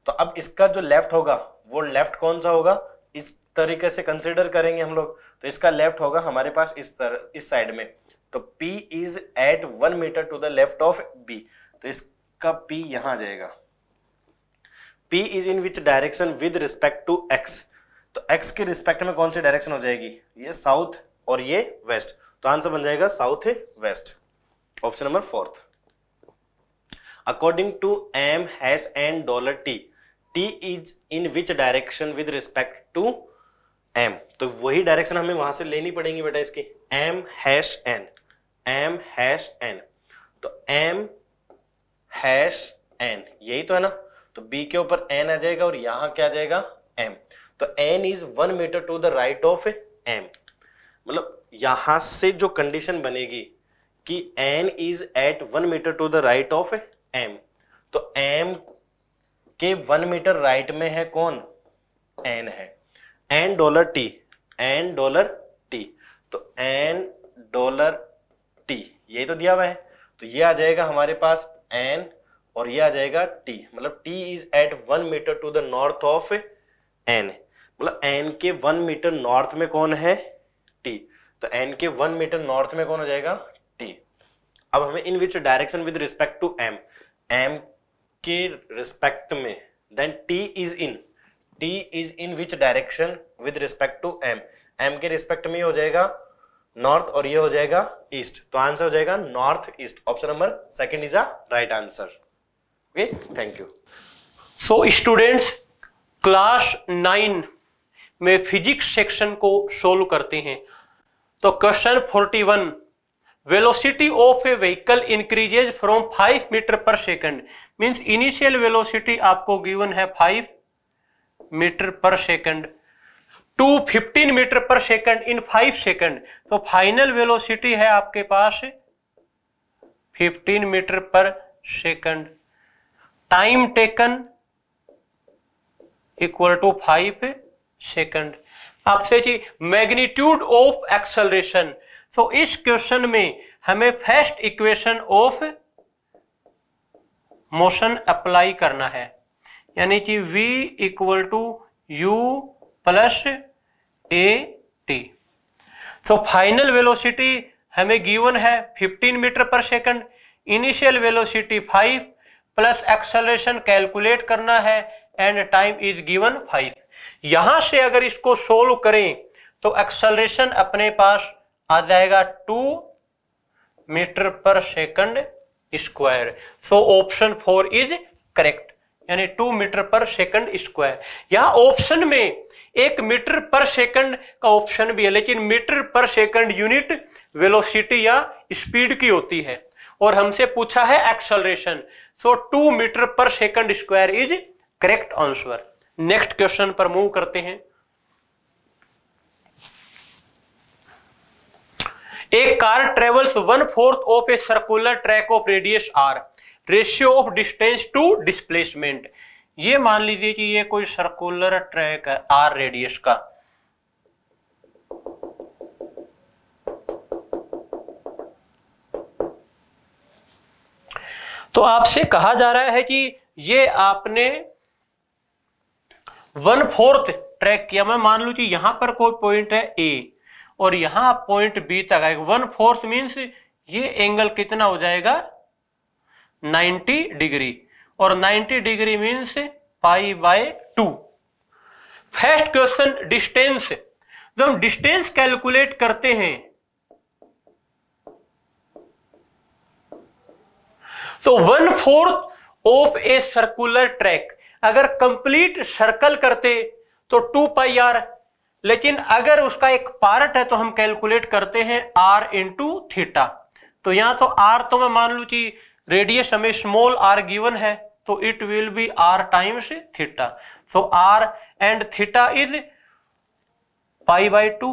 तो अब इसका जो लेफ्ट होगा वो लेफ्ट कौन सा होगा इस तरीके से कंसिडर करेंगे हम लोग तो इसका लेफ्ट होगा हमारे पास इस तरह इस साइड में तो P is at one metre to the left of B तो इसका P यहां आ जाएगा P is in which direction with respect to X तो X के रिस्पेक्ट में कौन सी डायरेक्शन हो जाएगी ये साउथ और ये वेस्ट तो आंसर बन जाएगा south west option number fourth according to M hash and dollar T T is in which direction with respect to M तो वही डायरेक्शन हमें वहां से लेनी पड़ेगी बेटा इसकी M hash N M hash N तो एम हैश एन यही तो है ना तो बी के ऊपर एन आ जाएगा और यहां क्या आ जाएगा एम तो N is one metre to the right of M मतलब यहां से जो कंडीशन बनेगी कि N is at one metre to the right of M तो एम के वन मीटर राइट में है कौन एन है N dollar T N dollar T तो एन डॉलर टी यही तो दिया हुआ है तो ये आ जाएगा हमारे पास एन और ये आ जाएगा टी मतलब T is at one metre to the north of N मतलब एन के वन मीटर नॉर्थ में कौन है टी तो एन के वन मीटर नॉर्थ में कौन हो जाएगा टी अब हमें in which direction with respect to M M के रिस्पेक्ट में then T is in T is in which direction with respect to M M के रिस्पेक्ट में हो जाएगा नॉर्थ और ये हो जाएगा ईस्ट तो आंसर हो जाएगा north east option number second is a right answer okay thank you so students class nine में फिजिक्स सेक्शन को सोल्व करते हैं तो question forty one velocity of a vehicle increases from five metre per second means initial velocity आपको given है five metre per second to fifteen metre per second in five second तो final velocity है आपके पास fifteen metre per second time taken equal to five second आपसे जी magnitude of acceleration so so, इस question में हमें first equation of motion apply करना है यानी कि v equal to u plus a t so final velocity हमें गिवन है 15 metre per second initial velocity 5 plus acceleration calculate करना है एंड टाइम इज गिवन 5 यहां से अगर इसको सोल्व करें तो एक्सलेशन अपने पास आ जाएगा two metre per second square so option four is correct यानी two metre per second square यहां ऑप्शन में एक मीटर पर सेकंड का ऑप्शन भी है लेकिन metre per second unit velocity या स्पीड की होती है और हमसे पूछा है acceleration so two metre per second square is correct answer next question पर मूव करते हैं एक car travels one fourth of a circular track of radius R ratio of distance to displacement ये मान लीजिए कि ये कोई सर्कुलर ट्रैक है आर रेडियस का तो आपसे कहा जा रहा है कि ये आपने वन फोर्थ ट्रैक किया मैं मान लू कि यहां पर कोई पॉइंट है ए और यहां पॉइंट बी तक आएगा वन फोर्थ मीन्स ये एंगल कितना हो जाएगा 90 डिग्री और 90 degree means pi by two first question distance जब हम डिस्टेंस कैलकुलेट करते हैं तो one fourth of a circular track अगर कंप्लीट सर्कल करते तो टू पाई आर लेकिन अगर उसका एक पार्ट है तो हम कैलकुलेट करते हैं आर इंटू थीटा तो यहां तो आर तो मैं मान लू कि रेडियस हमें स्मॉल आर गिवन है तो it will be R times theta so R and theta is pi by two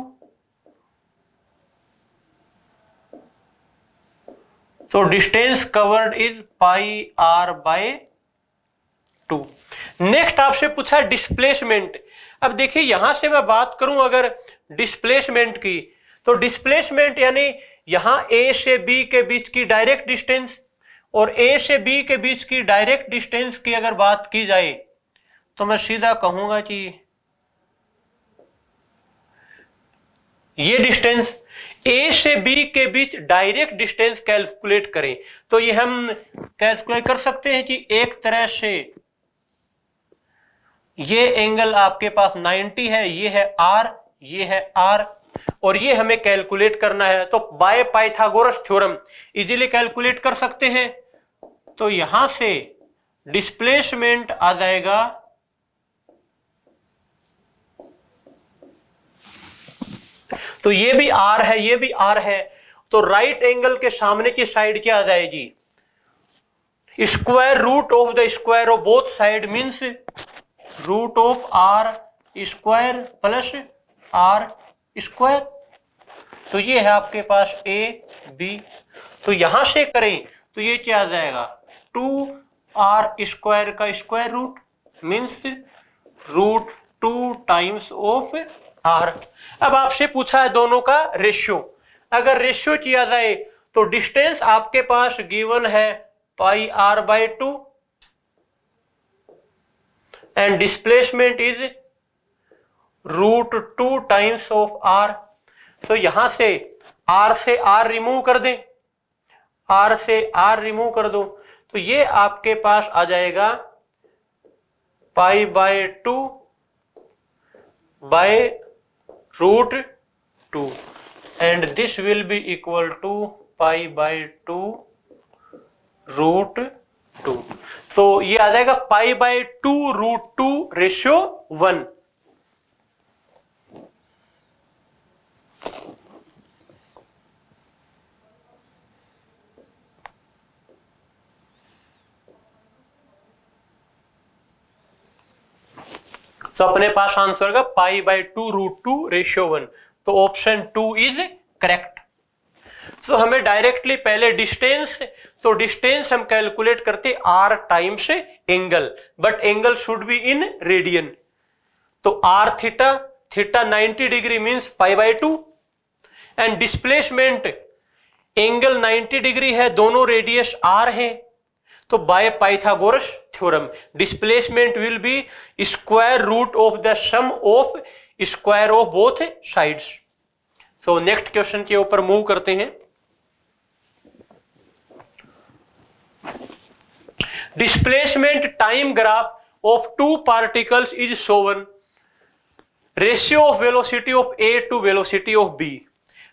so distance covered is pi R by two next आपसे पूछा डिस्प्लेसमेंट अब देखिए यहां से मैं बात करूं अगर डिस्प्लेसमेंट की तो डिस्प्लेसमेंट यानी यहां ए से बी के बीच की डायरेक्ट डिस्टेंस और ए से बी के बीच की डायरेक्ट डिस्टेंस की अगर बात की जाए तो मैं सीधा कहूंगा कि ये डिस्टेंस ए से बी के बीच डायरेक्ट डिस्टेंस कैलकुलेट करें तो ये हम कैलकुलेट कर सकते हैं कि एक तरह से ये एंगल आपके पास 90 है ये है आर ये है आर और ये हमें कैलकुलेट करना है तो by Pythagoras theorem easily calculate कर सकते हैं तो यहां से डिस्प्लेसमेंट आ जाएगा तो ये भी आर है ये भी आर है तो राइट एंगल के सामने की साइड क्या आ जाएगी square root of the square of both side means root of R square plus R square तो ये है आपके पास ए बी तो यहां से करें तो ये क्या आ जाएगा टू आर स्क्वायर का square root means root two times of R अब आपसे पूछा है दोनों का रेशियो अगर रेशियो किया जाए तो डिस्टेंस आपके पास गिवन है pi R by two and displacement is root two times of R तो यहां से आर से आर रिमूव कर दें आर से आर रिमूव कर दो तो ये आपके पास आ जाएगा pi by two by root two and this will be equal to pi by two root two so ये आ जाएगा pi by two root two ratio one so अपने पास आंसर होगा pi by two root two ratio one तो option two is correct so हमें directly पहले distance तो डिस्टेंस हम कैलकुलेट करते R times angle but angle should be in radian तो are theta theta 90 degree means pi by two and displacement angle 90 degree है दोनों radius R है तो by Pythagoras theorem displacement will be square root of the sum of square of both sides so next question के ऊपर move करते हैं displacement time graph of two particles is shown ratio of velocity of A to velocity of B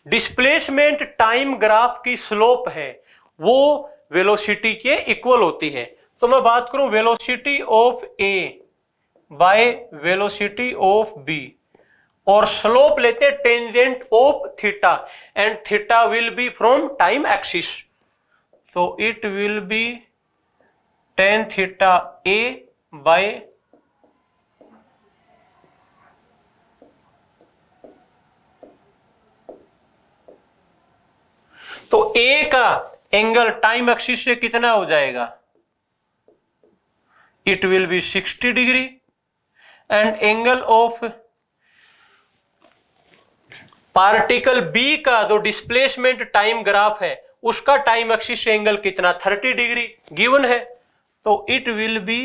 displacement time graph की slope है वो velocity के equal होती है तो मैं बात करूं velocity of A by velocity of B और स्लोप लेते हैं tangent of theta and theta will be from time axis so it will be tan theta A by तो ए का एंगल टाइम एक्सिस से कितना हो जाएगा it will be 60 degree and angle of particle B का जो displacement time graph है उसका टाइम एक्सिस एंगल कितना 30 डिग्री गिवन है तो it will be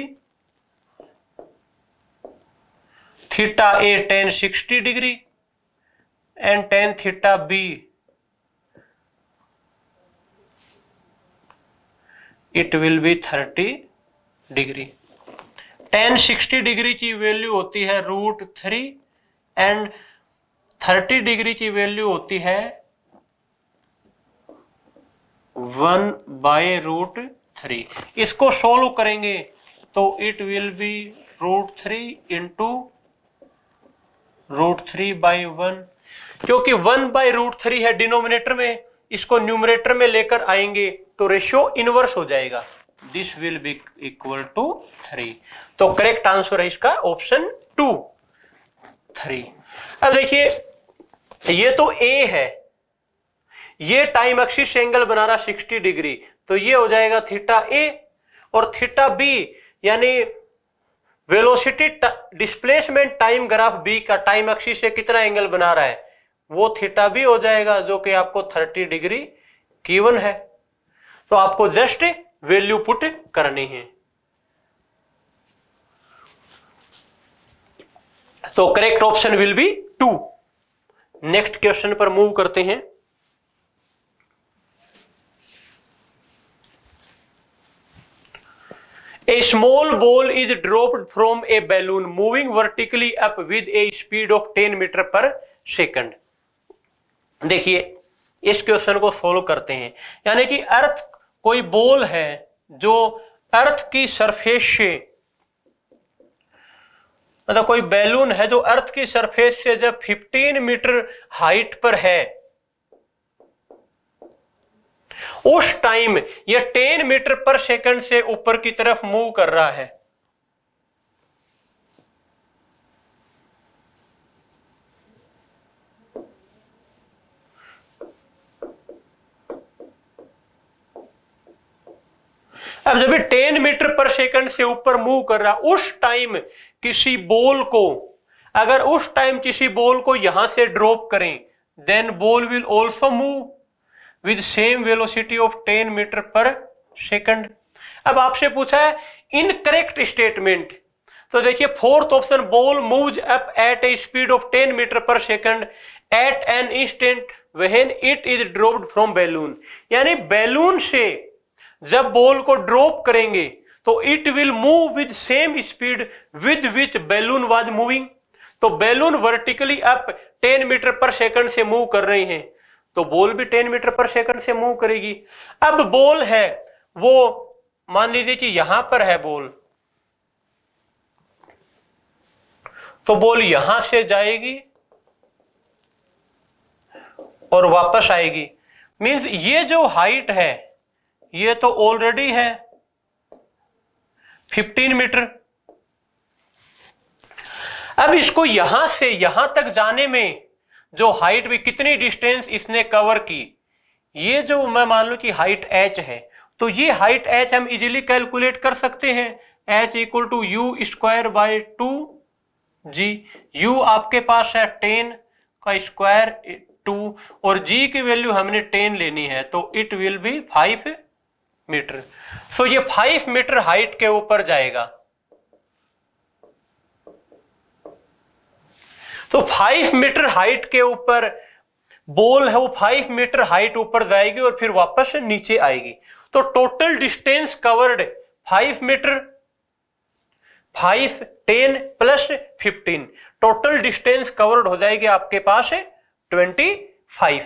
theta A tan sixty degree and tan theta B it will be thirty degree tan sixty degree की value होती है root three and thirty degree की value होती है one by root three इसको solve करेंगे तो it will be root three into root three by one क्योंकि वन बाई रूट थ्री है डिनोमिनेटर में इसको न्यूमिनेटर में लेकर आएंगे तो रेशियो इनवर्स हो जाएगा this will be equal to three तो करेक्ट आंसर है इसका ऑप्शन टू थ्री अब देखिए ये तो ए है ये टाइम एक्सिस एंगल बना रहा 60 डिग्री तो ये हो जाएगा थीटा ए और थीटा बी यानी velocity displacement time graph B का टाइम एक्सिस से कितना एंगल बना रहा है वो थीटा बी हो जाएगा जो कि आपको 30 डिग्री कीवन है तो आपको जस्ट वैल्यू पुट करनी है तो correct option will be two next question पर मूव करते हैं A small ball is dropped from a balloon moving vertically up with a speed of 10 metre per second देखिए इस क्वेश्चन को सोल्व करते हैं यानी कि अर्थ कोई बॉल है जो अर्थ की सरफेस से मतलब कोई बैलून है जो अर्थ की सरफेस से जब 15 मीटर हाइट पर है उस टाइम यह 10 मीटर पर सेकंड से ऊपर की तरफ मूव कर रहा है अब जब टेन 10 मीटर पर सेकंड से ऊपर मूव कर रहा उस टाइम किसी बॉल को अगर उस टाइम किसी बॉल को यहां से ड्रॉप करें then ball will also move with same velocity of 10 metre per second अब आपसे पूछा है इनकरेक्ट स्टेटमेंट तो देखिए fourth option ball moves up at a speed of 10 metre per second at an instant when it is dropped from balloon यानी balloon से जब ball को ड्रॉप करेंगे तो it will move with same speed with which balloon was moving तो balloon vertically up 10 metre per second से move कर रहे हैं तो बॉल भी टेन मीटर पर सेकंड से मूव करेगी अब बॉल है वो मान लीजिए कि यहां पर है बॉल तो बॉल यहां से जाएगी और वापस आएगी मीन्स ये जो हाइट है ये तो ऑलरेडी है 15 मीटर अब इसको यहां से यहां तक जाने में जो हाइट भी कितनी डिस्टेंस इसने कवर की ये जो मैं मान लू कि हाइट एच है तो ये हाइट एच हम इजीली कैलकुलेट कर सकते हैं h equal to u square by two g u आपके पास है टेन का स्क्वायर टू और जी की वैल्यू हमने टेन लेनी है तो it will be five metre so ये फाइव मीटर हाइट के ऊपर जाएगा तो फाइव मीटर हाइट के ऊपर बॉल है वो फाइव मीटर हाइट ऊपर जाएगी और फिर वापस नीचे आएगी तो total distance covered five metre five ten plus fifteen total distance covered हो जाएगी आपके पास ट्वेंटी फाइव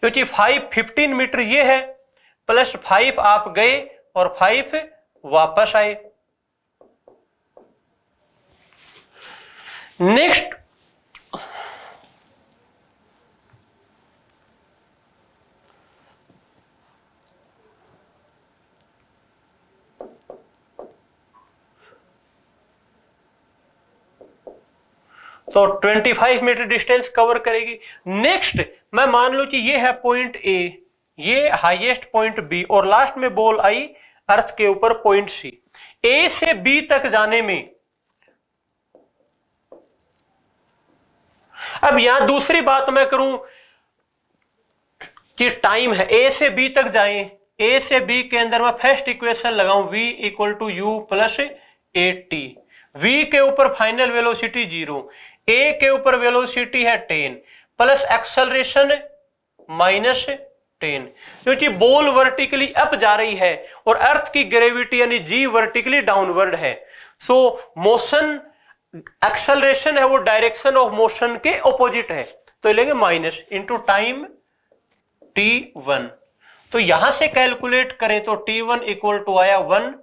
क्योंकि फाइव फिफ्टीन मीटर ये है प्लस फाइव आप गए और फाइव वापस आए नेक्स्ट तो 25 मीटर डिस्टेंस कवर करेगी नेक्स्ट मैं मान लू कि ये है पॉइंट ए ये हाईएस्ट पॉइंट बी और लास्ट में बॉल आई अर्थ के ऊपर पॉइंट सी ए से बी तक जाने में अब यहां दूसरी बात मैं करूं कि टाइम है ए से बी तक जाए ए से बी के अंदर मैं फर्स्ट इक्वेशन लगाऊ v equal to u plus a t v के ऊपर फाइनल वेलोसिटी जीरो ए के ऊपर वेलोसिटी है ten plus acceleration minus ten क्योंकि बोल वर्टिकली अप जा रही है और अर्थ की ग्रेविटी यानी जी वर्टिकली डाउनवर्ड है सो मोशन एक्सलरेशन है वो डायरेक्शन ऑफ मोशन के ऑपोजिट है तो लेंगे minus into time t one तो यहां से कैलकुलेट करें तो टी वन इक्वल टू आया वन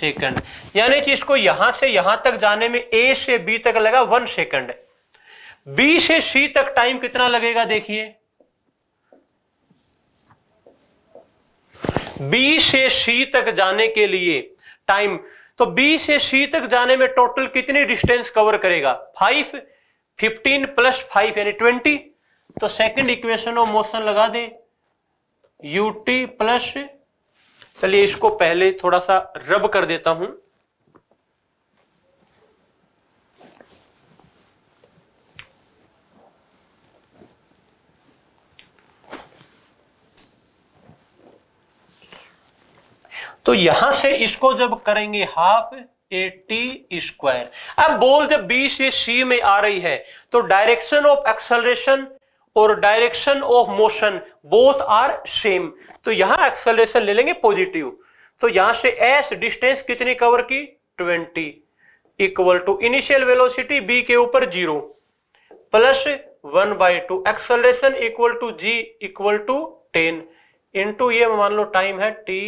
सेकंड यानी कि इसको यहां से यहां तक जाने में ए से बी तक लगा वन सेकंड बी से सी तक टाइम कितना लगेगा देखिए बी से सी तक जाने के लिए टाइम तो बी से सी तक जाने में टोटल कितनी डिस्टेंस कवर करेगा फाइव फिफ्टीन प्लस फाइव यानी ट्वेंटी तो सेकंड इक्वेशन ऑफ मोशन लगा दे यू टी प्लस चलिए इसको पहले थोड़ा सा रब कर देता हूं तो यहां से इसको जब करेंगे हाफ एटी स्क्वायर अब बोल जब बी से सी में आ रही है तो डायरेक्शन ऑफ एक्सलरेशन और direction of motion both are same तो यहां एक्सलरेशन ले लेंगे पॉजिटिव तो यहां से एस डिस्टेंस कितनी कवर की twenty equal to initial velocity B के ऊपर zero plus one by two acceleration equal to g equal to ten into ये मान लो टाइम है टी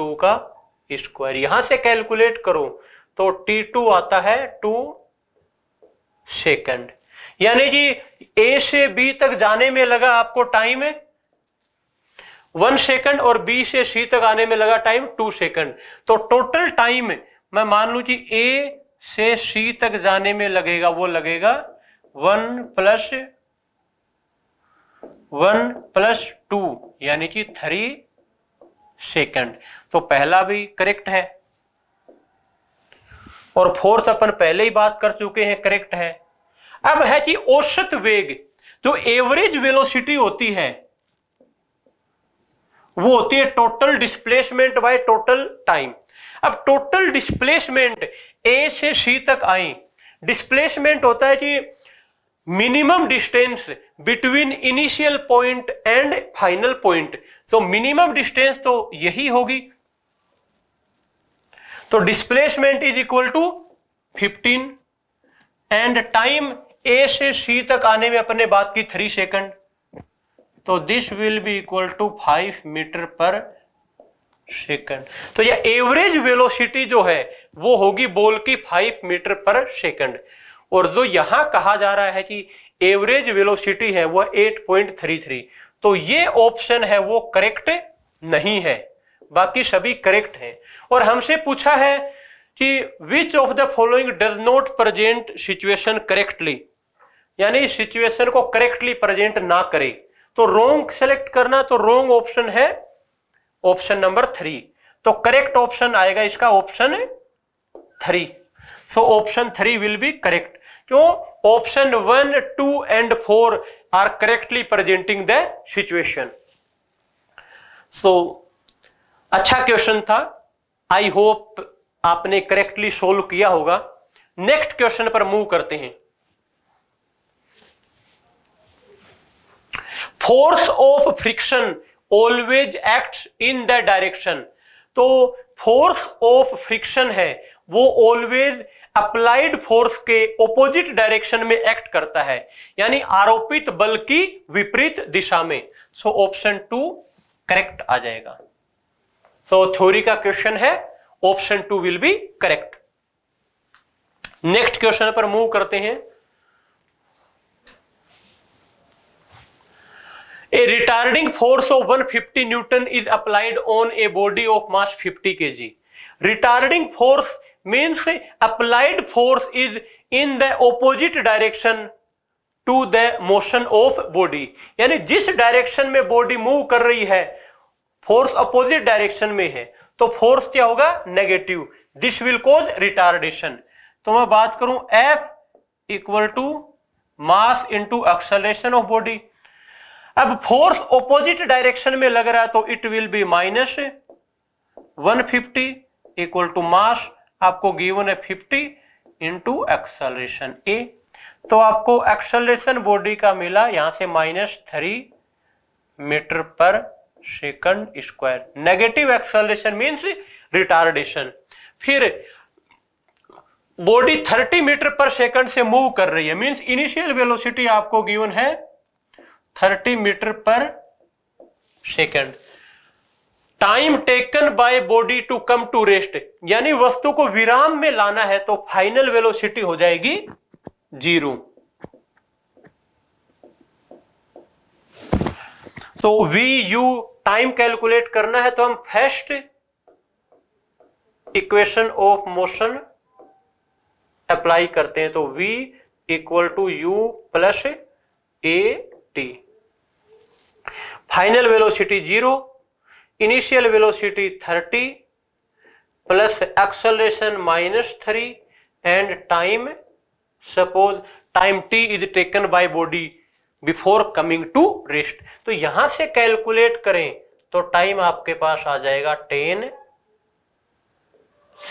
टू का स्क्वायर यहां से कैलकुलेट करो तो टी टू आता है टू सेकंड यानी जी ए से बी तक जाने में लगा आपको टाइम है वन सेकंड और बी से सी तक आने में लगा टाइम टू सेकंड तो टोटल टाइम मैं मान लू जी ए से सी तक जाने में लगेगा वो लगेगा one plus one plus two यानी कि थ्री सेकंड तो पहला भी करेक्ट है और फोर्थ अपन पहले ही बात कर चुके हैं करेक्ट है अब है कि औसत वेग जो एवरेज वेलोसिटी होती है वो होती है total displacement by total time अब टोटल डिस्प्लेसमेंट ए से सी तक आई डिस्प्लेसमेंट होता है कि minimum distance between initial point and final point तो मिनिमम डिस्टेंस तो यही होगी तो displacement is equal to 15 and time A से सी तक आने में अपने बात की थ्री सेकंड तो this will be equal to five metre per second तो यह एवरेज वेलोसिटी जो है वो होगी बॉल की फाइव मीटर पर सेकंड और जो यहां कहा जा रहा है कि एवरेज वेलोसिटी है वह 8.33 तो ये ऑप्शन है वो करेक्ट नहीं है बाकी सभी करेक्ट हैं और हमसे पूछा है कि which of the following does not present situation correctly यानी सिचुएशन को करेक्टली प्रेजेंट ना करे तो रोंग सेलेक्ट करना तो रोंग ऑप्शन है ऑप्शन नंबर थ्री तो करेक्ट ऑप्शन आएगा इसका option three so option three will be correct क्यों option one two and four are correctly presenting the situation so अच्छा क्वेश्चन था आई होप आपने करेक्टली सोल्व किया होगा नेक्स्ट क्वेश्चन पर मूव करते हैं force of friction always act in the direction तो फोर्स ऑफ फ्रिक्शन है वो ऑलवेज अप्लाइड फोर्स के ओपोजिट डायरेक्शन में एक्ट करता है यानी आरोपित बल की विपरीत दिशा में सो ऑप्शन टू करेक्ट आ जाएगा सो so, थ्योरी का क्वेश्चन है option two will be correct next question पर मूव करते हैं a retarding force of 150 newton is applied on a body of mass 50 ji retarding force means applied force is in the opposite direction to the motion of body यानी जिस direction में body move कर रही है force opposite direction में है तो force क्या होगा negative this will cause retardation तो मैं बात करूं f equal to mass into acceleration of body अब फोर्स ऑपोजिट डायरेक्शन में लग रहा है तो it will be minus 150 equal to mass आपको गिवन है 50 इंटू एक्सलेशन ए तो आपको एक्सलेशन बॉडी का मिला यहां से minus three metre per second square negative acceleration means retardation फिर बॉडी 30 मीटर पर सेकंड से मूव कर रही है मीन्स इनिशियल वेलोसिटी आपको गिवन है 30 metre per second time taken by body to come to rest यानी वस्तु को विराम में लाना है तो फाइनल वेलोसिटी हो जाएगी जीरो तो वी यू टाइम कैलकुलेट करना है तो हम first equation of motion apply करते हैं तो v equal to u plus a t final velocity zero initial velocity thirty plus acceleration minus three and time suppose time t is taken by body before coming to rest तो यहां से calculate करें तो time आपके पास आ जाएगा ten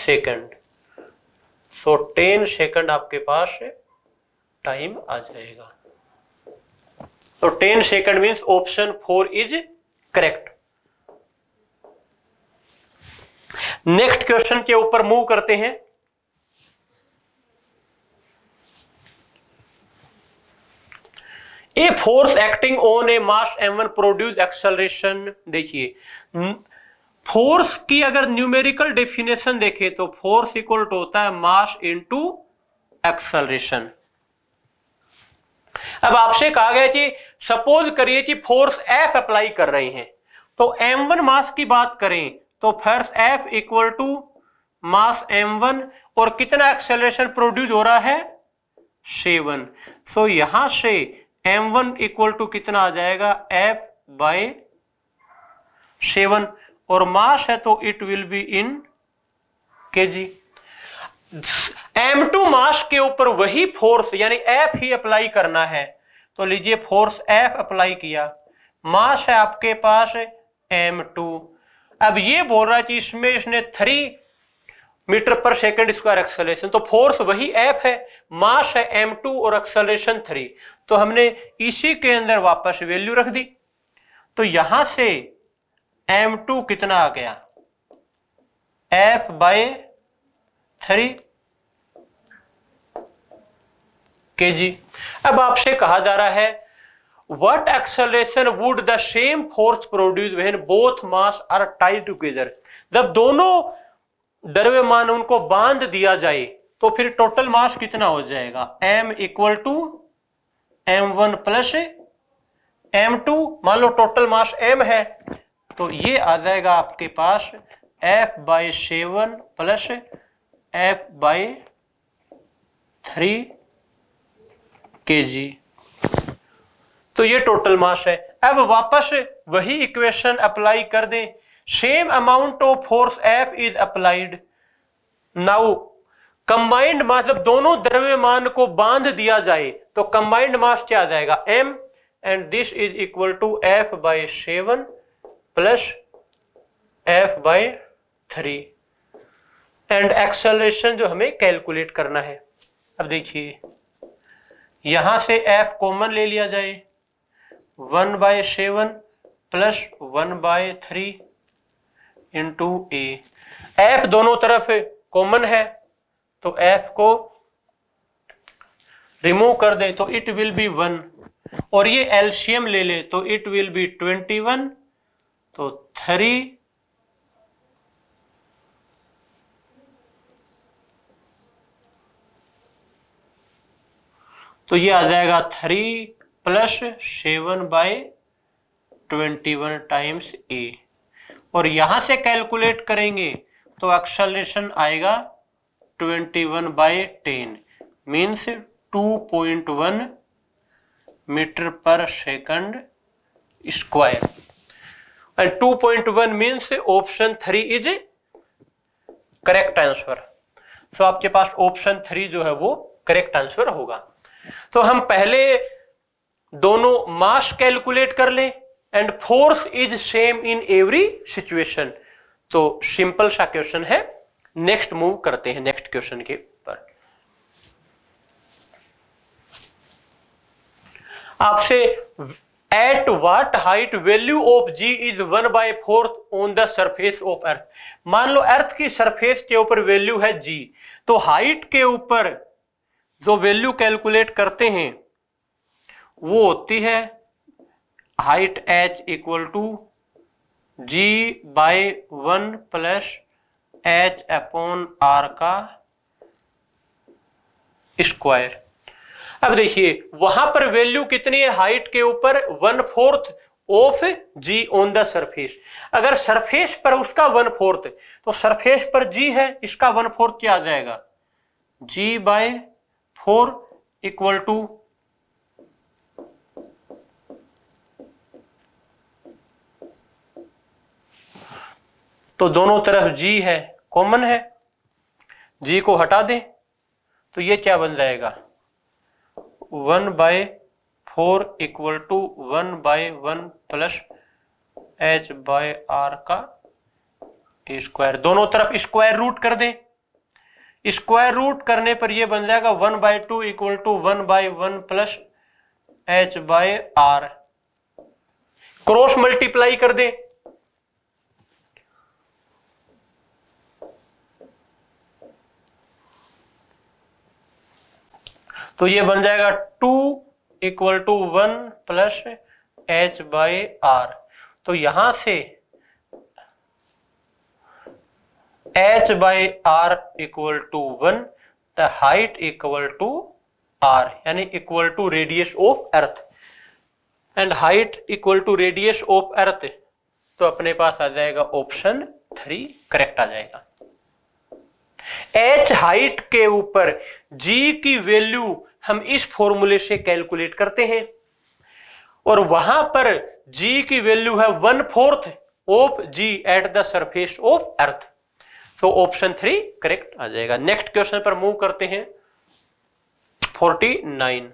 second so ten second आपके पास टाइम आ जाएगा तो ten second means option four is correct next question के ऊपर मूव करते हैं a force acting on a mass m one produce acceleration देखिए फोर्स की अगर न्यूमेरिकल डेफिनेशन देखें तो फोर्स इक्वल टू होता है मास इनटू एक्सलरेशन अब आपसे कहा गया कि सपोज करिए कि फोर्स एफ अप्लाई कर रहे हैं तो एम वन मास की बात करें तो force f equal to mass m one और कितना एक्सेलरेशन प्रोड्यूस हो रहा है सेवन सो so, यहां से एम वन इक्वल टू कितना आ जाएगा एफ बाई सेवन और मास है तो इट विल बी इन के जी एम टू मास के ऊपर वही फोर्स यानी एफ ही अप्लाई करना है तो लीजिए फोर्स एफ अप्लाई किया मास है आपके पास एम टू अब ये बोल रहा है कि इसमें इसने three metre per second square acceleration तो फोर्स वही एफ है मास है एम टू और एक्सलेशन थ्री तो हमने इसी के अंदर वापस वैल्यू रख दी तो यहां से एम टू कितना आ गया एफ बाय थ्री के जी अब आपसे कहा जा रहा है what acceleration would the same force produce when both mass are tied together जब दोनों मान उनको बांध दिया जाए तो फिर टोटल मास कितना हो जाएगा m equal to m one plus m two मान लो टोटल मास m है तो ये आ जाएगा आपके पास f by seven plus f by three kg तो ये टोटल मास है अब वापस वही इक्वेशन अप्लाई कर दें same amount of force f is applied now combined mass जब दोनों द्रव्यमान को बांध दिया जाए तो कंबाइंड मास क्या आ जाएगा m and this is equal to f by seven plus f by three and acceleration जो हमें कैलकुलेट करना है अब देखिए यहां से एफ कॉमन ले लिया जाए one by seven plus one by three into a f दोनों तरफ कॉमन है तो एफ को रिमूव कर दे तो इट विल बी वन और ये एल्शियम ले ले तो it will be twenty one तो थ्री तो ये आ जाएगा three plus seven by twenty one times a और यहां से कैलकुलेट करेंगे तो एक्सलेशन आएगा 21 one by ten means two point one metre per second square and 2.1 point one means option three is correct answer so आपके पास option three जो है वो करेक्ट आंसर होगा तो हम पहले दोनों मास कैलकुलेट कर लें and force is same in every situation तो सिंपल सा क्वेश्चन है नेक्स्ट मूव करते हैं नेक्स्ट क्वेश्चन के ऊपर आपसे at what height value of g is one by fourth on the surface of earth मान लो अर्थ की सरफेस के ऊपर वैल्यू है जी तो हाइट के ऊपर जो वैल्यू कैलकुलेट करते हैं वो होती है height h equal to g by one plus h upon r का स्क्वायर अब देखिए वहां पर वैल्यू कितनी है हाइट के ऊपर one fourth of g on the surface अगर सरफेस पर उसका वन फोर्थ तो सरफेस पर जी है इसका वन फोर्थ क्या आ जाएगा g by four equal to तो दोनों तरफ जी है कॉमन है जी को हटा दें तो ये क्या बन जाएगा one by four equal to one by one plus h by r का स्क्वायर दोनों तरफ स्क्वायर रूट कर दें स्क्वायर रूट करने पर यह बन जाएगा one by two equal to one by one plus h by r cross multiply कर दें तो ये बन जाएगा two equal to one plus h by r तो यहां से h by r equal to one the height equal to r यानी equal to radius of earth and height equal to radius of earth तो अपने पास आ जाएगा option three correct आ जाएगा एच हाइट के ऊपर जी की वैल्यू हम इस फॉर्मूले से कैलकुलेट करते हैं और वहां पर जी की वैल्यू है one fourth of G at the surface of earth तो ऑप्शन थ्री करेक्ट आ जाएगा नेक्स्ट क्वेश्चन पर मूव करते हैं फोर्टी नाइन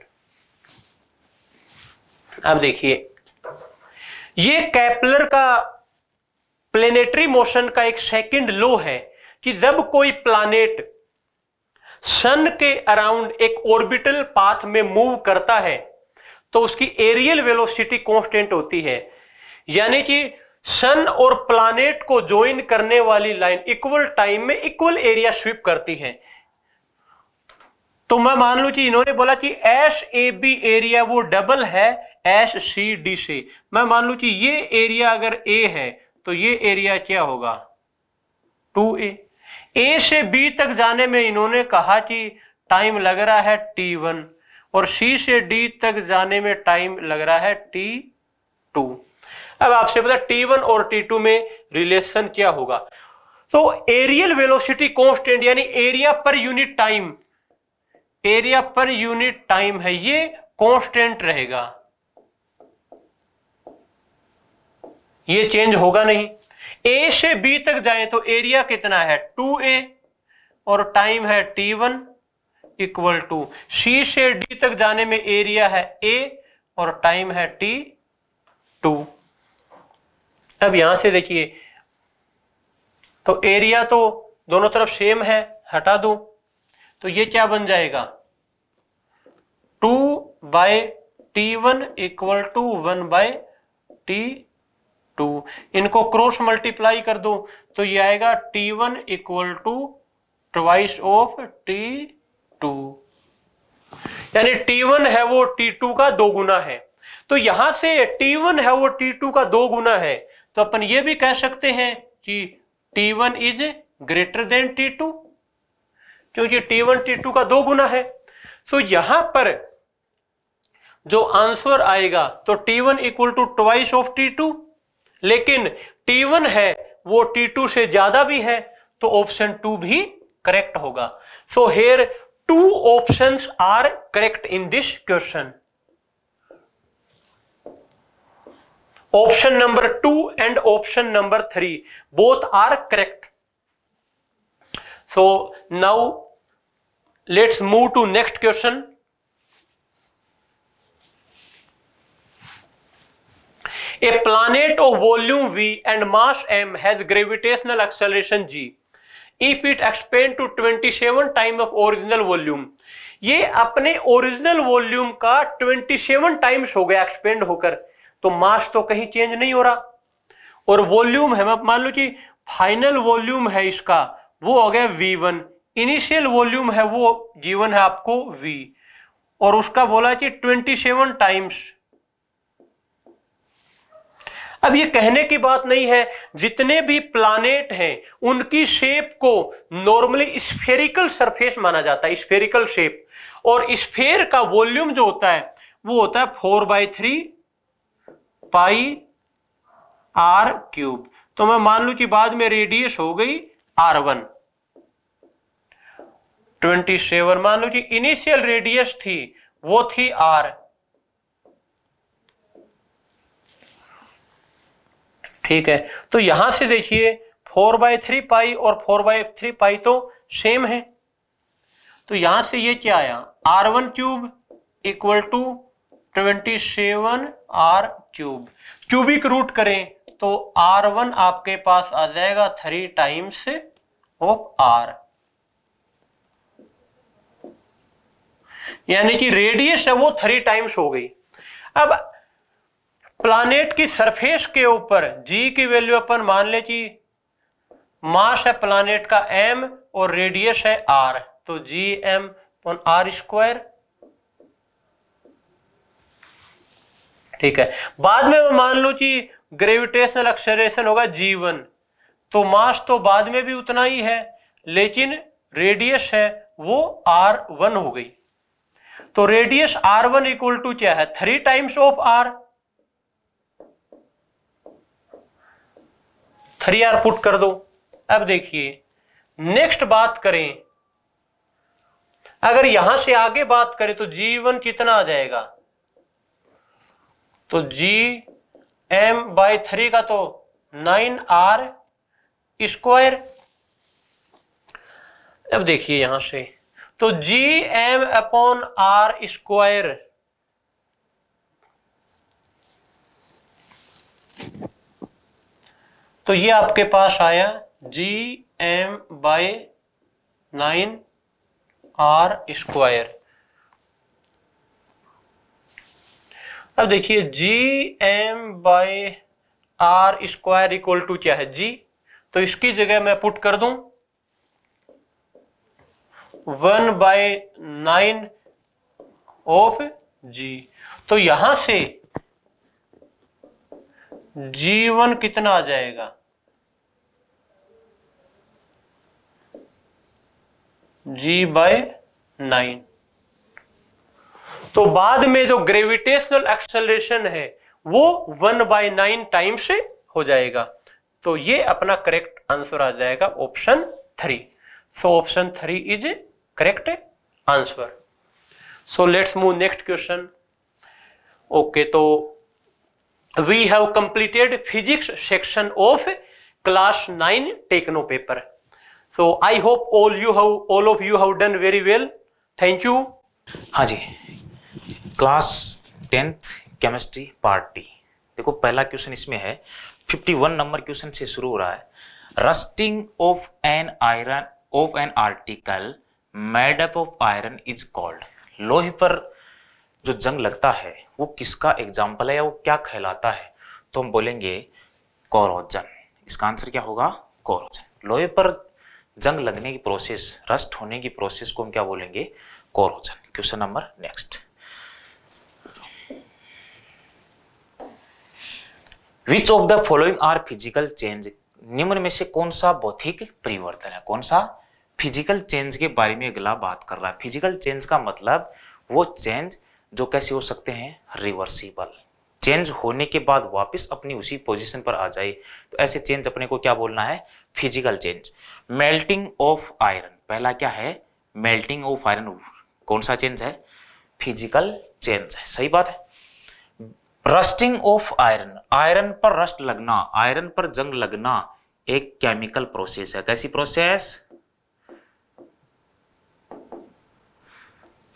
अब देखिए ये कैपलर का प्लेनेटरी मोशन का एक सेकंड लो है कि जब कोई प्लानेट सन के अराउंड एक ऑर्बिटल पाथ में मूव करता है तो उसकी एरियल वेलोसिटी कांस्टेंट होती है यानी कि सन और प्लानेट को ज्वाइन करने वाली लाइन इक्वल टाइम में इक्वल एरिया स्वीप करती है तो मैं मान लू कि इन्होंने बोला कि एस ए बी एरिया वो डबल है एस सी डी से मैं मान लू कि ये एरिया अगर ए है तो ये एरिया क्या होगा टू ए ए से बी तक जाने में इन्होंने कहा कि टाइम लग रहा है टी वन और सी से डी तक जाने में टाइम लग रहा है टी टू अब आपसे पता टी वन और टी टू में रिलेशन क्या होगा तो एरियल वेलोसिटी कॉन्स्टेंट यानी एरिया पर यूनिट टाइम एरिया पर यूनिट टाइम है ये कॉन्स्टेंट रहेगा ये चेंज होगा नहीं ए से बी तक जाए तो एरिया कितना है टू ए और टाइम है T one equal to C से डी तक जाने में एरिया है ए और टाइम है टी टू अब यहां से देखिए तो एरिया तो दोनों तरफ सेम है हटा दो तो ये क्या बन जाएगा two by T one equal to one by T two इनको क्रॉस मल्टीप्लाई कर दो तो ये आएगा T one equal to twice of T two यानी टी वन है वो टी टू का दो गुना है तो यहां से टी वन है वो टी टू का दो गुना है तो अपन ये भी कह सकते हैं कि T one is greater than T two क्योंकि टी वन टी टू का दो गुना है सो यहां पर जो आंसर आएगा तो T one equal to twice of T two लेकिन T1 है वो T2 से ज्यादा भी है तो ऑप्शन टू भी करेक्ट होगा so here two option are correct in this question option number two and option number three both are correct so now let's move to next question a planet of volume V and mass M has gravitational acceleration g if it expand to 27 time of original volume ये अपने original volume का 27 times हो गया expand होकर तो मास तो कहीं change नहीं हो रहा और वॉल्यूम है मान लो कि फाइनल वॉल्यूम है इसका वो हो गया वी वन इनिशियल वॉल्यूम है वो जीवन है आपको वी और उसका बोला कि 27 टाइम्स अब ये कहने की बात नहीं है जितने भी प्लानेट हैं उनकी शेप को नॉर्मली स्फेरिकल सरफेस माना जाता है स्फेरिकल शेप और स्फेयर का वॉल्यूम जो होता है वो होता है four by three pi R cube तो मैं मान लू कि बाद में रेडियस हो गई आर वन ट्वेंटी सेवन मान लो जी इनिशियल रेडियस थी वो थी आर ठीक है तो यहां से देखिए फोर बाय थ्री पाई और फोर बाय थ्री पाई तो सेम है तो यहां से ये क्या आया R one cube equal to twenty seven R cube cubic root करें तो आर वन आपके पास आ जाएगा थ्री टाइम्स ऑफ आर यानी कि रेडियस है वो थ्री टाइम्स हो गई अब प्लानेट की सरफेस के ऊपर जी की वैल्यू अपन मान ले जी मास है प्लानेट का एम और रेडियस है आर तो G M on R square ठीक है बाद में मान लो जी ग्रेविटेशनल एक्सेलरेशन होगा जी वन तो मास तो बाद में भी उतना ही है लेकिन रेडियस है वो आर वन हो गई तो radius R one equal to क्या है three times of R three R put कर दो अब देखिए नेक्स्ट बात करें अगर यहां से आगे बात करें तो जीवन कितना आ जाएगा तो जी एम बाई थ्री का तो नाइन आर स्क्वायर अब देखिए यहां से तो G M upon R square तो ये आपके पास आया G M by nine R square अब देखिए G M by R square equal to क्या है जी तो इसकी जगह मैं पुट कर दूं one by nine of g तो यहां से जी वन कितना आ जाएगा जी बाय नाइन तो बाद में जो ग्रेविटेशनल एक्सेलरेशन है वो वन बाय नाइन टाइम से हो जाएगा तो ये अपना करेक्ट आंसर आ जाएगा option three so option three is correct answer so let's move next question okay तो we have completed physics section of class nine techno paper so I hope all you have all of you have done very well thank you हाँ जी class tenth chemistry part T देखो पहला question इसमें है 51 number question से शुरू हो रहा है rusting of an iron of an article made up of iron is called लोहे पर जो जंग लगता है वो किसका एग्जाम्पल है या वो क्या कहलाता है तो हम बोलेंगे कोरोजन इसका आंसर क्या होगा कोरोजन लोहे पर जंग लगने की प्रोसेस रस्ट होने की प्रोसेस को हम क्या बोलेंगे corrosion question number next which of the following are physical change निम्न में से कौन सा भौतिक परिवर्तन है कौन सा फिजिकल चेंज के बारे में अगला बात कर रहा है फिजिकल चेंज का मतलब वो चेंज जो कैसे हो सकते हैं रिवर्सिबल चेंज होने के बाद वापस अपनी उसी पोजीशन पर आ जाए तो ऐसे चेंज अपने को क्या बोलना है physical change melting of iron पहला क्या है मेल्टिंग ऑफ आयरन कौन सा चेंज है फिजिकल चेंज है सही बात है रस्टिंग ऑफ आयरन आयरन पर रस्ट लगना आयरन पर जंग लगना एक केमिकल प्रोसेस है कैसी प्रोसेस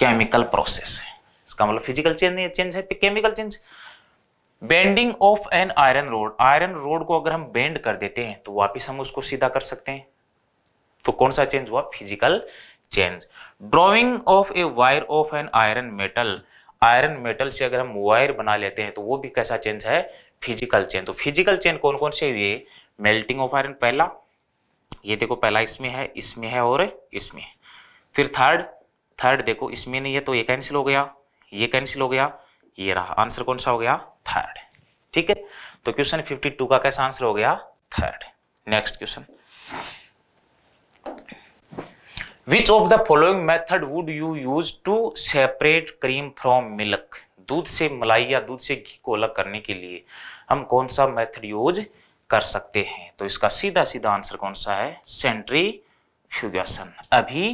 केमिकल प्रोसेस है इसका मतलब फिजिकल चेंज नहीं है चेंज है chemical change bending of an iron rod iron rod को अगर हम बेंड कर देते हैं तो वापिस हम उसको सीधा कर सकते हैं तो कौन सा चेंज हुआ physical change drawing of a wire of an iron metal iron metal से अगर हम वायर बना लेते हैं तो वो भी कैसा चेंज है फिजिकल चेंज तो फिजिकल चेंज कौन कौन से हुए मेल्टिंग ऑफ आयरन पहला ये देखो पहला इसमें है इसमें है और इसमें फिर थर्ड थर्ड देखो इसमें नहीं है तो ये कैंसिल हो गया ये कैंसिल हो गया ये रहा आंसर कौन सा हो गया थर्ड ठीक है तो क्वेश्चन 52 का कैसा आंसर हो गया third next question which of the following method would you use to separate cream from milk दूध से मलाई या दूध से घी को अलग करने के लिए हम कौन सा मेथड यूज कर सकते हैं तो इसका सीधा सीधा आंसर कौन सा है सेंट्री फ्यूगेशन अभी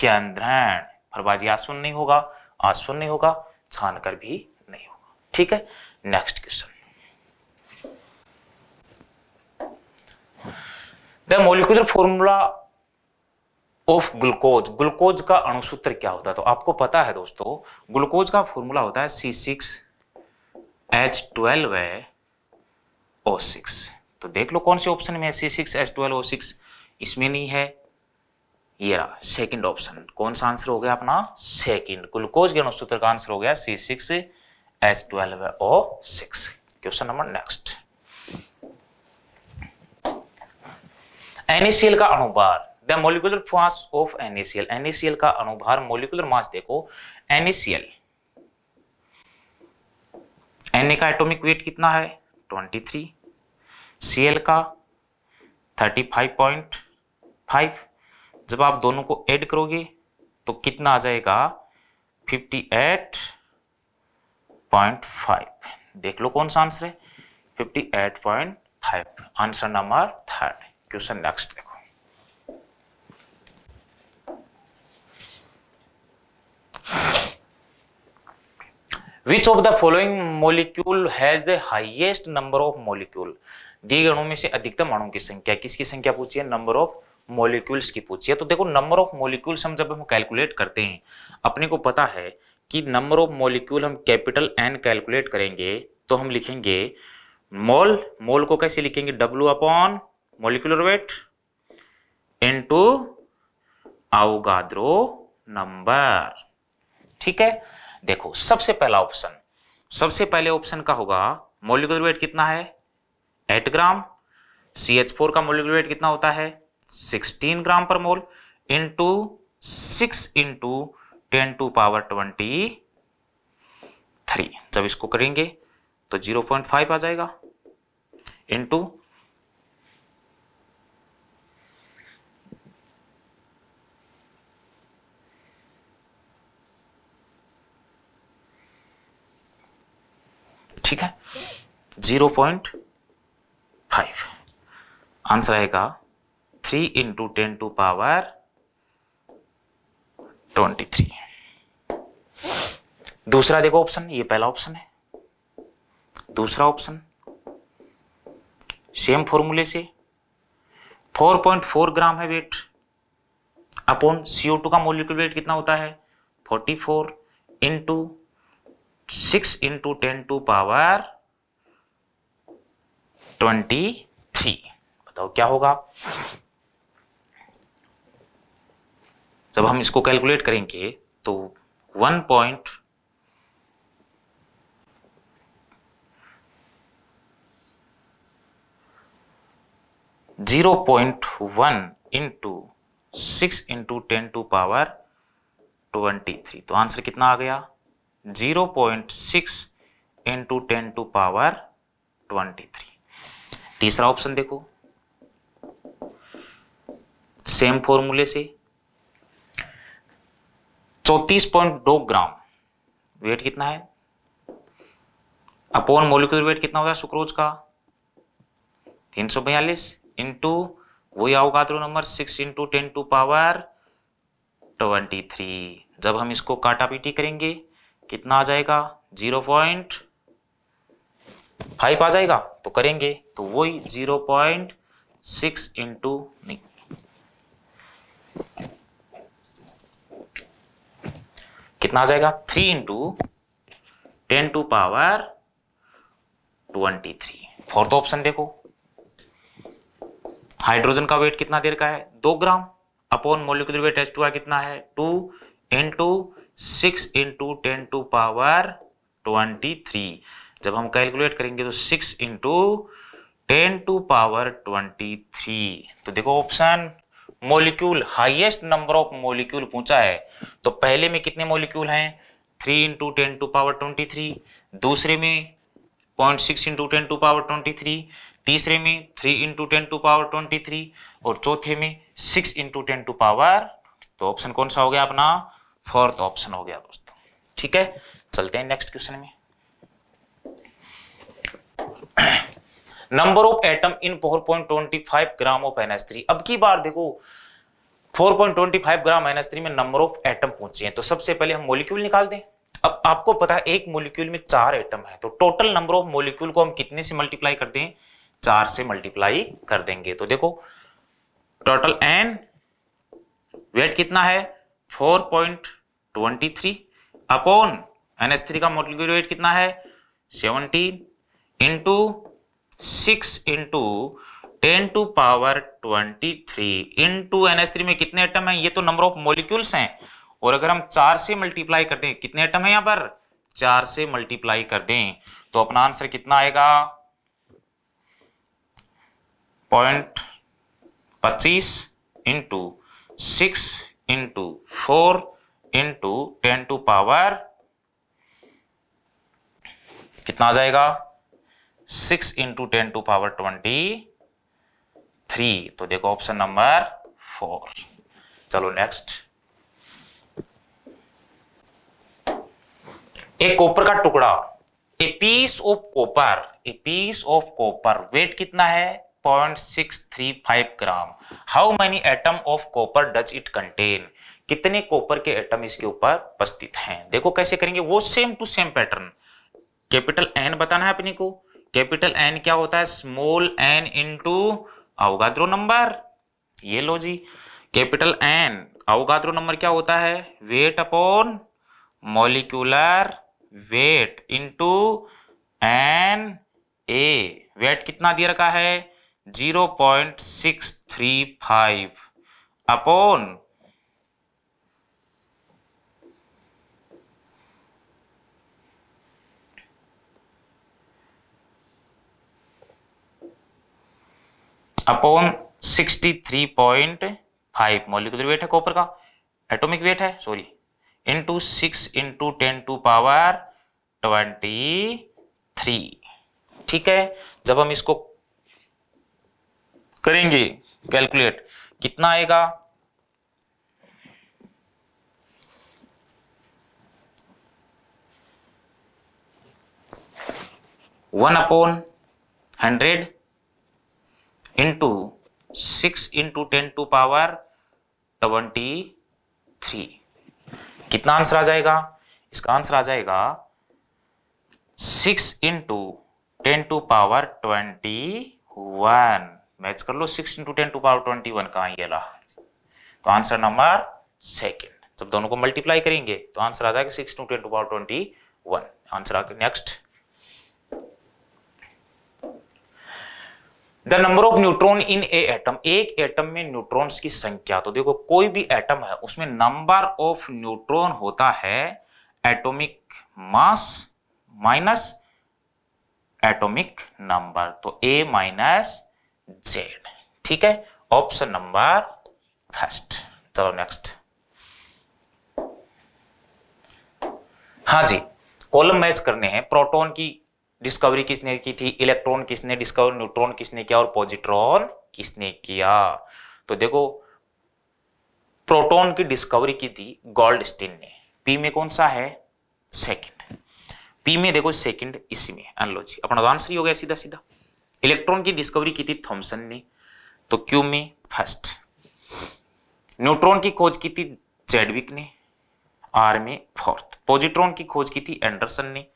केंद्रण फरवाजी आसवन नहीं होगा आसवन नहीं होगा छान कर भी ठीक है next question the molecular formula of glucose glucose का अणुसूत्र क्या होता है तो आपको पता है दोस्तों ग्लूकोज का फॉर्मूला होता है सी सिक्स एच ट्वेल्व है ओ सिक्स तो देख लो कौन से ऑप्शन में है C six H twelve O six इसमें नहीं है ये रहा सेकंड ऑप्शन कौन सा आंसर हो गया अपना सेकंड ग्लूकोज के अणुसूत्र का आंसर हो गया सी सिक्स एस ट्वेल्व है O six question number next NaCl का अनुभार the molecular mass of NaCl NaCl का अनुभार मोलिकुलर मास देखो एनएसीएल एनए का एटॉमिक वेट कितना है 23 सीएल का 35.5 जब आप दोनों को ऐड करोगे तो कितना आ जाएगा एट पॉइंट फाइव देख लो कौन सा आंसर है fifty eight point five answer number third question next देखो which of the following molecule has the highest number of molecule दिए गणों में से अधिकतम अणु की संख्या किसकी संख्या पूछिए नंबर ऑफ मोलिक्यूल्स की पूछिए तो देखो नंबर ऑफ मोलिक्यूल्स हम जब हम कैलकुलेट करते हैं अपने को पता है कि नंबर ऑफ मॉलिक्यूल हम कैपिटल एन कैलकुलेट करेंगे तो हम लिखेंगे मोल मोल को कैसे लिखेंगे W upon molecular weight into Avogadro number ठीक है देखो सबसे पहला ऑप्शन सबसे पहले ऑप्शन का होगा मोलिकुलर वेट कितना है eight gram C H four का मोलिकुलर वेट कितना होता है sixteen gram per mole into six into ten to power twenty three जब इसको करेंगे तो जीरो पॉइंट फाइव आ जाएगा इंटू ठीक है जीरो पॉइंट फाइव आंसर आएगा three into ten to power twenty three दूसरा देखो ऑप्शन ये पहला ऑप्शन है दूसरा ऑप्शन सेम फॉर्मूले से 4.4 ग्राम है वेट अपॉन सीओ टू का मोलिकुलर वेट कितना होता है 44 four into six into ten to power 23 बताओ क्या होगा जब हम इसको कैलकुलेट करेंगे तो one point zero point one into six into ten to power twenty three तो आंसर कितना आ गया zero point six into ten to power twenty three तीसरा ऑप्शन देखो सेम फॉर्मूले से चौंतीस पॉइंट दो ग्राम वेट कितना है अपॉन मोलिकुलर वेट कितना होगा सुक्रोज का तीन सौ बयालीस इंटू वही आओगा तो number six into ten to power twenty three जब हम इसको काटा पीटी करेंगे कितना आ जाएगा जीरो पॉइंट फाइव आ जाएगा तो करेंगे तो वही जीरो पॉइंट सिक्स इंटू नहीं कितना आ जाएगा three into ten to power twenty three fourth option देखो हाइड्रोजन का वेट कितना देर का है दो gram upon molecular weight H two I कितना है two into six into ten to power twenty three जब हम कैलकुलेट करेंगे तो six into ten to power twenty three तो देखो option molecule highest number of molecule पूछा है तो पहले में कितने मोलिक्यूल हैं three into ten to power twenty three दूसरे में point six into ten to power twenty three तीसरे में three into ten to power twenty three और चौथे में six into ten to power तो ऑप्शन कौन सा हो गया अपना फोर्थ ऑप्शन हो गया दोस्तों ठीक है चलते हैं नेक्स्ट क्वेश्चन में number of atom in 4.25 gram of NH3 अब की बार देखो 4.25 ग्राम NH3 में नंबर ऑफ एटम पहुंचे हैं तो सबसे पहले हम मोलिक्यूल निकाल दें अब आपको पता है एक मोलिक्यूल में चार एटम है तो टोटल नंबर ऑफ मोलिक्यूल को हम कितने से मल्टीप्लाई कर दें चार से मल्टीप्लाई कर देंगे तो देखो टोटल एन वेट कितना है 4.23 अपॉन एन थ्री का मोलिक्यूल वेट कितना है 17 into six into ten to power twenty three into three में कितने एटम है ये तो नंबर ऑफ मोलिक्यूल्स हैं और अगर हम चार से मल्टीप्लाई कर दें कितने एटम है यहां पर चार से मल्टीप्लाई कर दें तो अपना आंसर कितना आएगा पॉइंट पच्चीस into six into four into ten to power कितना आ जाएगा six into ten to power twenty three तो देखो ऑप्शन नंबर फोर चलो नेक्स्ट एक कॉपर का टुकड़ा a piece of copper a piece of copper weight कितना है 0.635 gram how many atom of copper does it contain कितने कॉपर के एटम इसके ऊपर उपस्थित हैं देखो कैसे करेंगे वो same to same pattern capital N बताना है अपने को कैपिटल एन क्या होता है small N into Avogadro number ये लो जी कैपिटल एन अवगाद्रो नंबर क्या होता है weight upon molecular weight into N A weight कितना दे रखा है 0.635 अपॉन अपॉन 63.5 मॉलिकुलर वेट है कॉपर का एटॉमिक वेट है sorry into six into ten to power twenty three ठीक है जब हम इसको करेंगे कैलकुलेट कितना आएगा one upon hundred into six into ten to power twenty three कितना आंसर आ जाएगा इसका आंसर आ जाएगा six into ten to power twenty one match कर लो six into ten to power twenty one कहा तो आंसर नंबर सेकेंड जब दोनों को मल्टीप्लाई करेंगे तो आंसर आ जाएगा six into ten to power twenty one answer गया next the number of neutron in a atom एक एटम में न्यूट्रॉन्स की संख्या तो देखो कोई भी एटम है उसमें नंबर ऑफ न्यूट्रॉन होता है atomic mass minus atomic number तो ए माइनस जेड ठीक है ऑप्शन नंबर फर्स्ट चलो नेक्स्ट हाँ जी कॉलम मैच करने हैं प्रोटॉन की डिस्कवरी किसने की थी इलेक्ट्रॉन किसने डिस्कवर न्यूट्रॉन किसने किया और पॉजिट्रॉन किसने किया तो देखो प्रोटॉन की डिस्कवरी की थी गोल्ड स्टीन ने पी में कौन सा है सेकंड पी में देखो सेकंड इसी में अनलो अपना आंसर तो ही हो गया सीधा सीधा इलेक्ट्रॉन की डिस्कवरी की थी थॉमसन ने तो क्यू में फर्स्ट न्यूट्रॉन की खोज की थी जेडविक ने आर में फोर्थ पॉजिट्रॉन की खोज की थी एंडरसन ने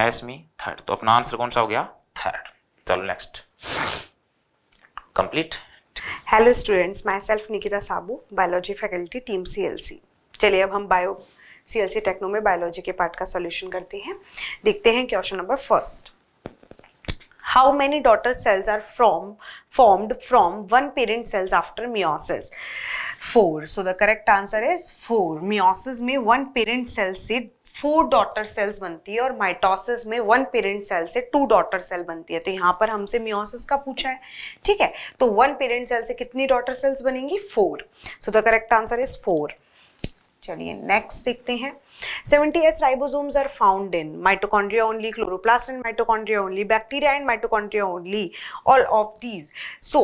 एस मी थर्ड तो अपना आंसर कौन सा हो गया थर्ड चलो next complete hello students myself Nikita Sabu biology faculty team C चलिए अब हम बायो सी टेक्नो में बायोलॉजी के पार्ट का सॉल्यूशन करते हैं देखते हैं question number first how many daughter cells are from formed from one parent cells after meiosis four so the correct answer is four meiosis में one parent cell से four daughter cells बनती है और mitosis में one parent cell से two daughter cell बनती है तो यहाँ पर हमसे मियोसिस का पूछा है ठीक है तो वन पेरेंट सेल से कितनी डॉटर सेल्स बनेंगी four so the correct answer is four चलिए नेक्स्ट देखते हैं 70s ribosomes are found in mitochondria only chloroplast and mitochondria only bacteria and mitochondria only all of these so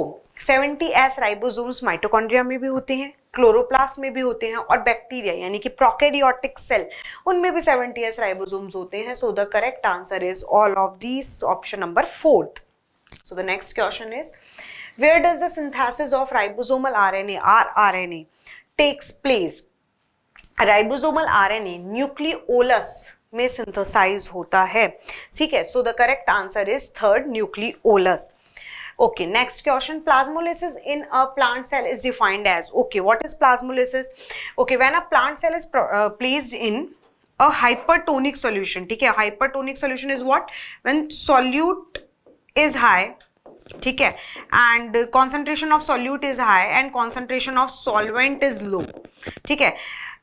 70s ribosomes mitochondria में भी होते हैं chloroplast में भी होते हैं और बैक्टीरिया यानी कि प्रोकैरियोटिक सेल उनमें भी सेवेंटी एस राइबोसोम्स होते हैं so the correct answer is all of these option number fourth so the next question is where does the synthesis of ribosomal rna rrna takes place ribosomal rna nucleolus में synthesize होता है ठीक है so the correct answer is third nucleolus Okay, next question. Plasmolysis in a plant cell is defined as. Okay, what is plasmolysis? Okay, when a plant cell is uh, placed in a hypertonic solution. Okay, a hypertonic solution is what? When solute is high ठीक है and concentration of solute is high and concentration of solvent is low ठीक है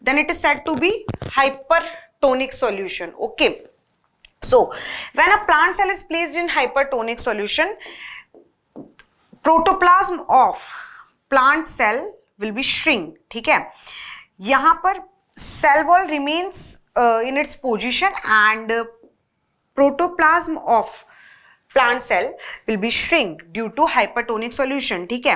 then it is set to be hypertonic solution okay so when a plant cell is placed in hypertonic solution protoplasm of plant cell will be shrink ठीक है यहाँ पर cell wall remains in its position and protoplasm of plant cell will be shrink due to hypertonic solution ठीक है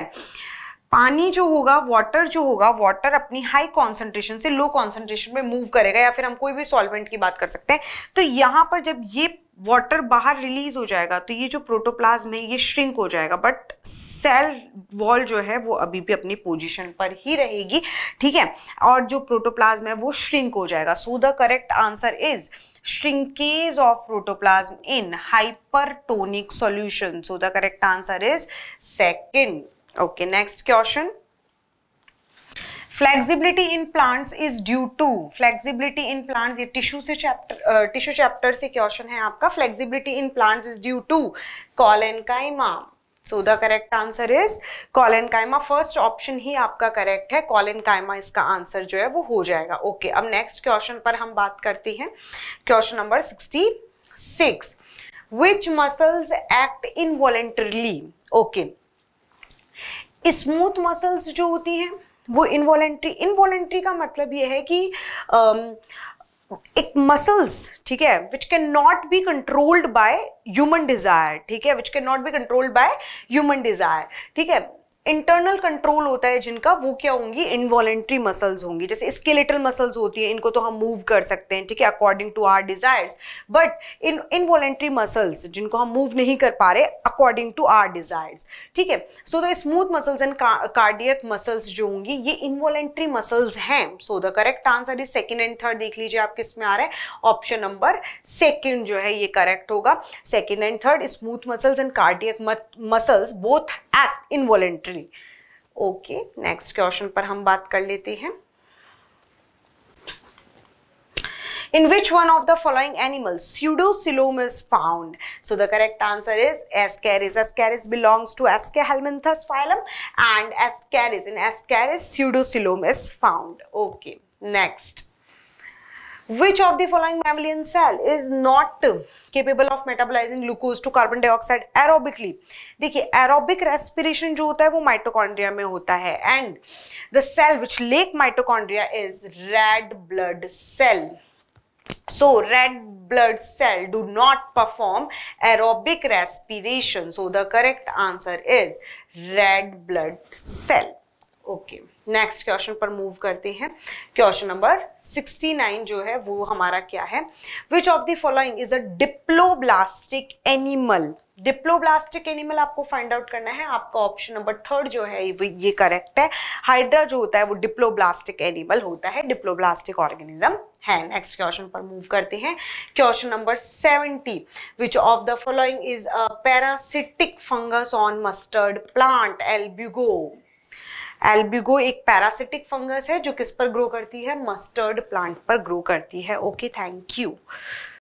पानी जो होगा water जो होगा वाटर अपनी हाई कॉन्सेंट्रेशन से लो कॉन्सेंट्रेशन में मूव करेगा या फिर हम कोई भी सॉल्वेंट की बात कर सकते हैं तो यहाँ पर जब ये वाटर बाहर रिलीज हो जाएगा तो ये जो प्रोटोप्लाज्म है ये श्रिंक हो जाएगा बट सेल वॉल जो है वो अभी भी अपनी पोजीशन पर ही रहेगी ठीक है और जो प्रोटोप्लाज्म है वो श्रिंक हो जाएगा so the correct answer is shrinkage of protoplasm in hypertonic solution so the correct answer is second okay next question flexibility in plants is due to flexibility in plants ये tissue से chapter tissue chapter से question है आपका flexibility in plants is due to collenchyma so the correct answer is collenchyma first option ही आपका correct है collenchyma इसका answer जो है वो हो जाएगा ओके okay, अब नेक्स्ट क्वेश्चन पर हम बात करते हैं question number sixty six which muscles act involuntarily okay smooth muscles जो होती हैं वो इनवॉलेंट्री इनवॉलेंट्री का मतलब ये है कि um, एक मसल्स ठीक है which can not be controlled by human desire ठीक है which can not be controlled by human desire ठीक है इंटरनल कंट्रोल होता है जिनका वो क्या होंगी इनवॉलेंट्री मसल्स होंगी जैसे स्केलेटल मसल्स होती है इनको तो हम मूव कर सकते हैं ठीक है according to our desires but in involuntary muscles जिनको हम मूव नहीं कर पा रहे अकॉर्डिंग टू आर डिजायर्स ठीक है so the smooth muscles and cardiac muscles जो होंगी ये इनवॉलेंट्री मसल्स हैं so the correct answer is second and third देख लीजिए आप किस में आ रहा है ऑप्शन नंबर सेकेंड जो है ये करेक्ट होगा second and third smooth muscles and cardiac muscles both act involuntarily okay next question पर हम बात कर लेते हैं in which one of the following animal pseudocoelom is found so the correct answer is Ascaris belongs to Aschelminthes phylum and Ascaris in as Ascaris pseudocoelom is found okay next which of the following mammalian cell is not capable of metabolizing glucose to carbon dioxide aerobically देखिए aerobic respiration जो होता है वो mitochondria में होता है and the cell which lack mitochondria is red blood cell so red blood cell do not perform aerobic respiration so the correct answer is red blood cell okay next question पर move करते हैं question number 69 जो है वो हमारा क्या है which of the following is a diploblastic animal diploblastic animal आपको फाइंड आउट करना है आपका ऑप्शन नंबर थर्ड जो है ये करेक्ट है हाइड्रा जो होता है वो डिप्लोब्लास्टिक एनिमल होता है डिप्लोब्लास्टिक ऑर्गेनिज्म है नेक्स्ट क्वेश्चन पर मूव करते हैं question number seventy which of the following is a parasitic fungus on mustard plant Albugo Albugo एक पैरासिटिक फंगस है जो किस पर ग्रो करती है मस्टर्ड प्लांट पर ग्रो करती है ओके थैंक यू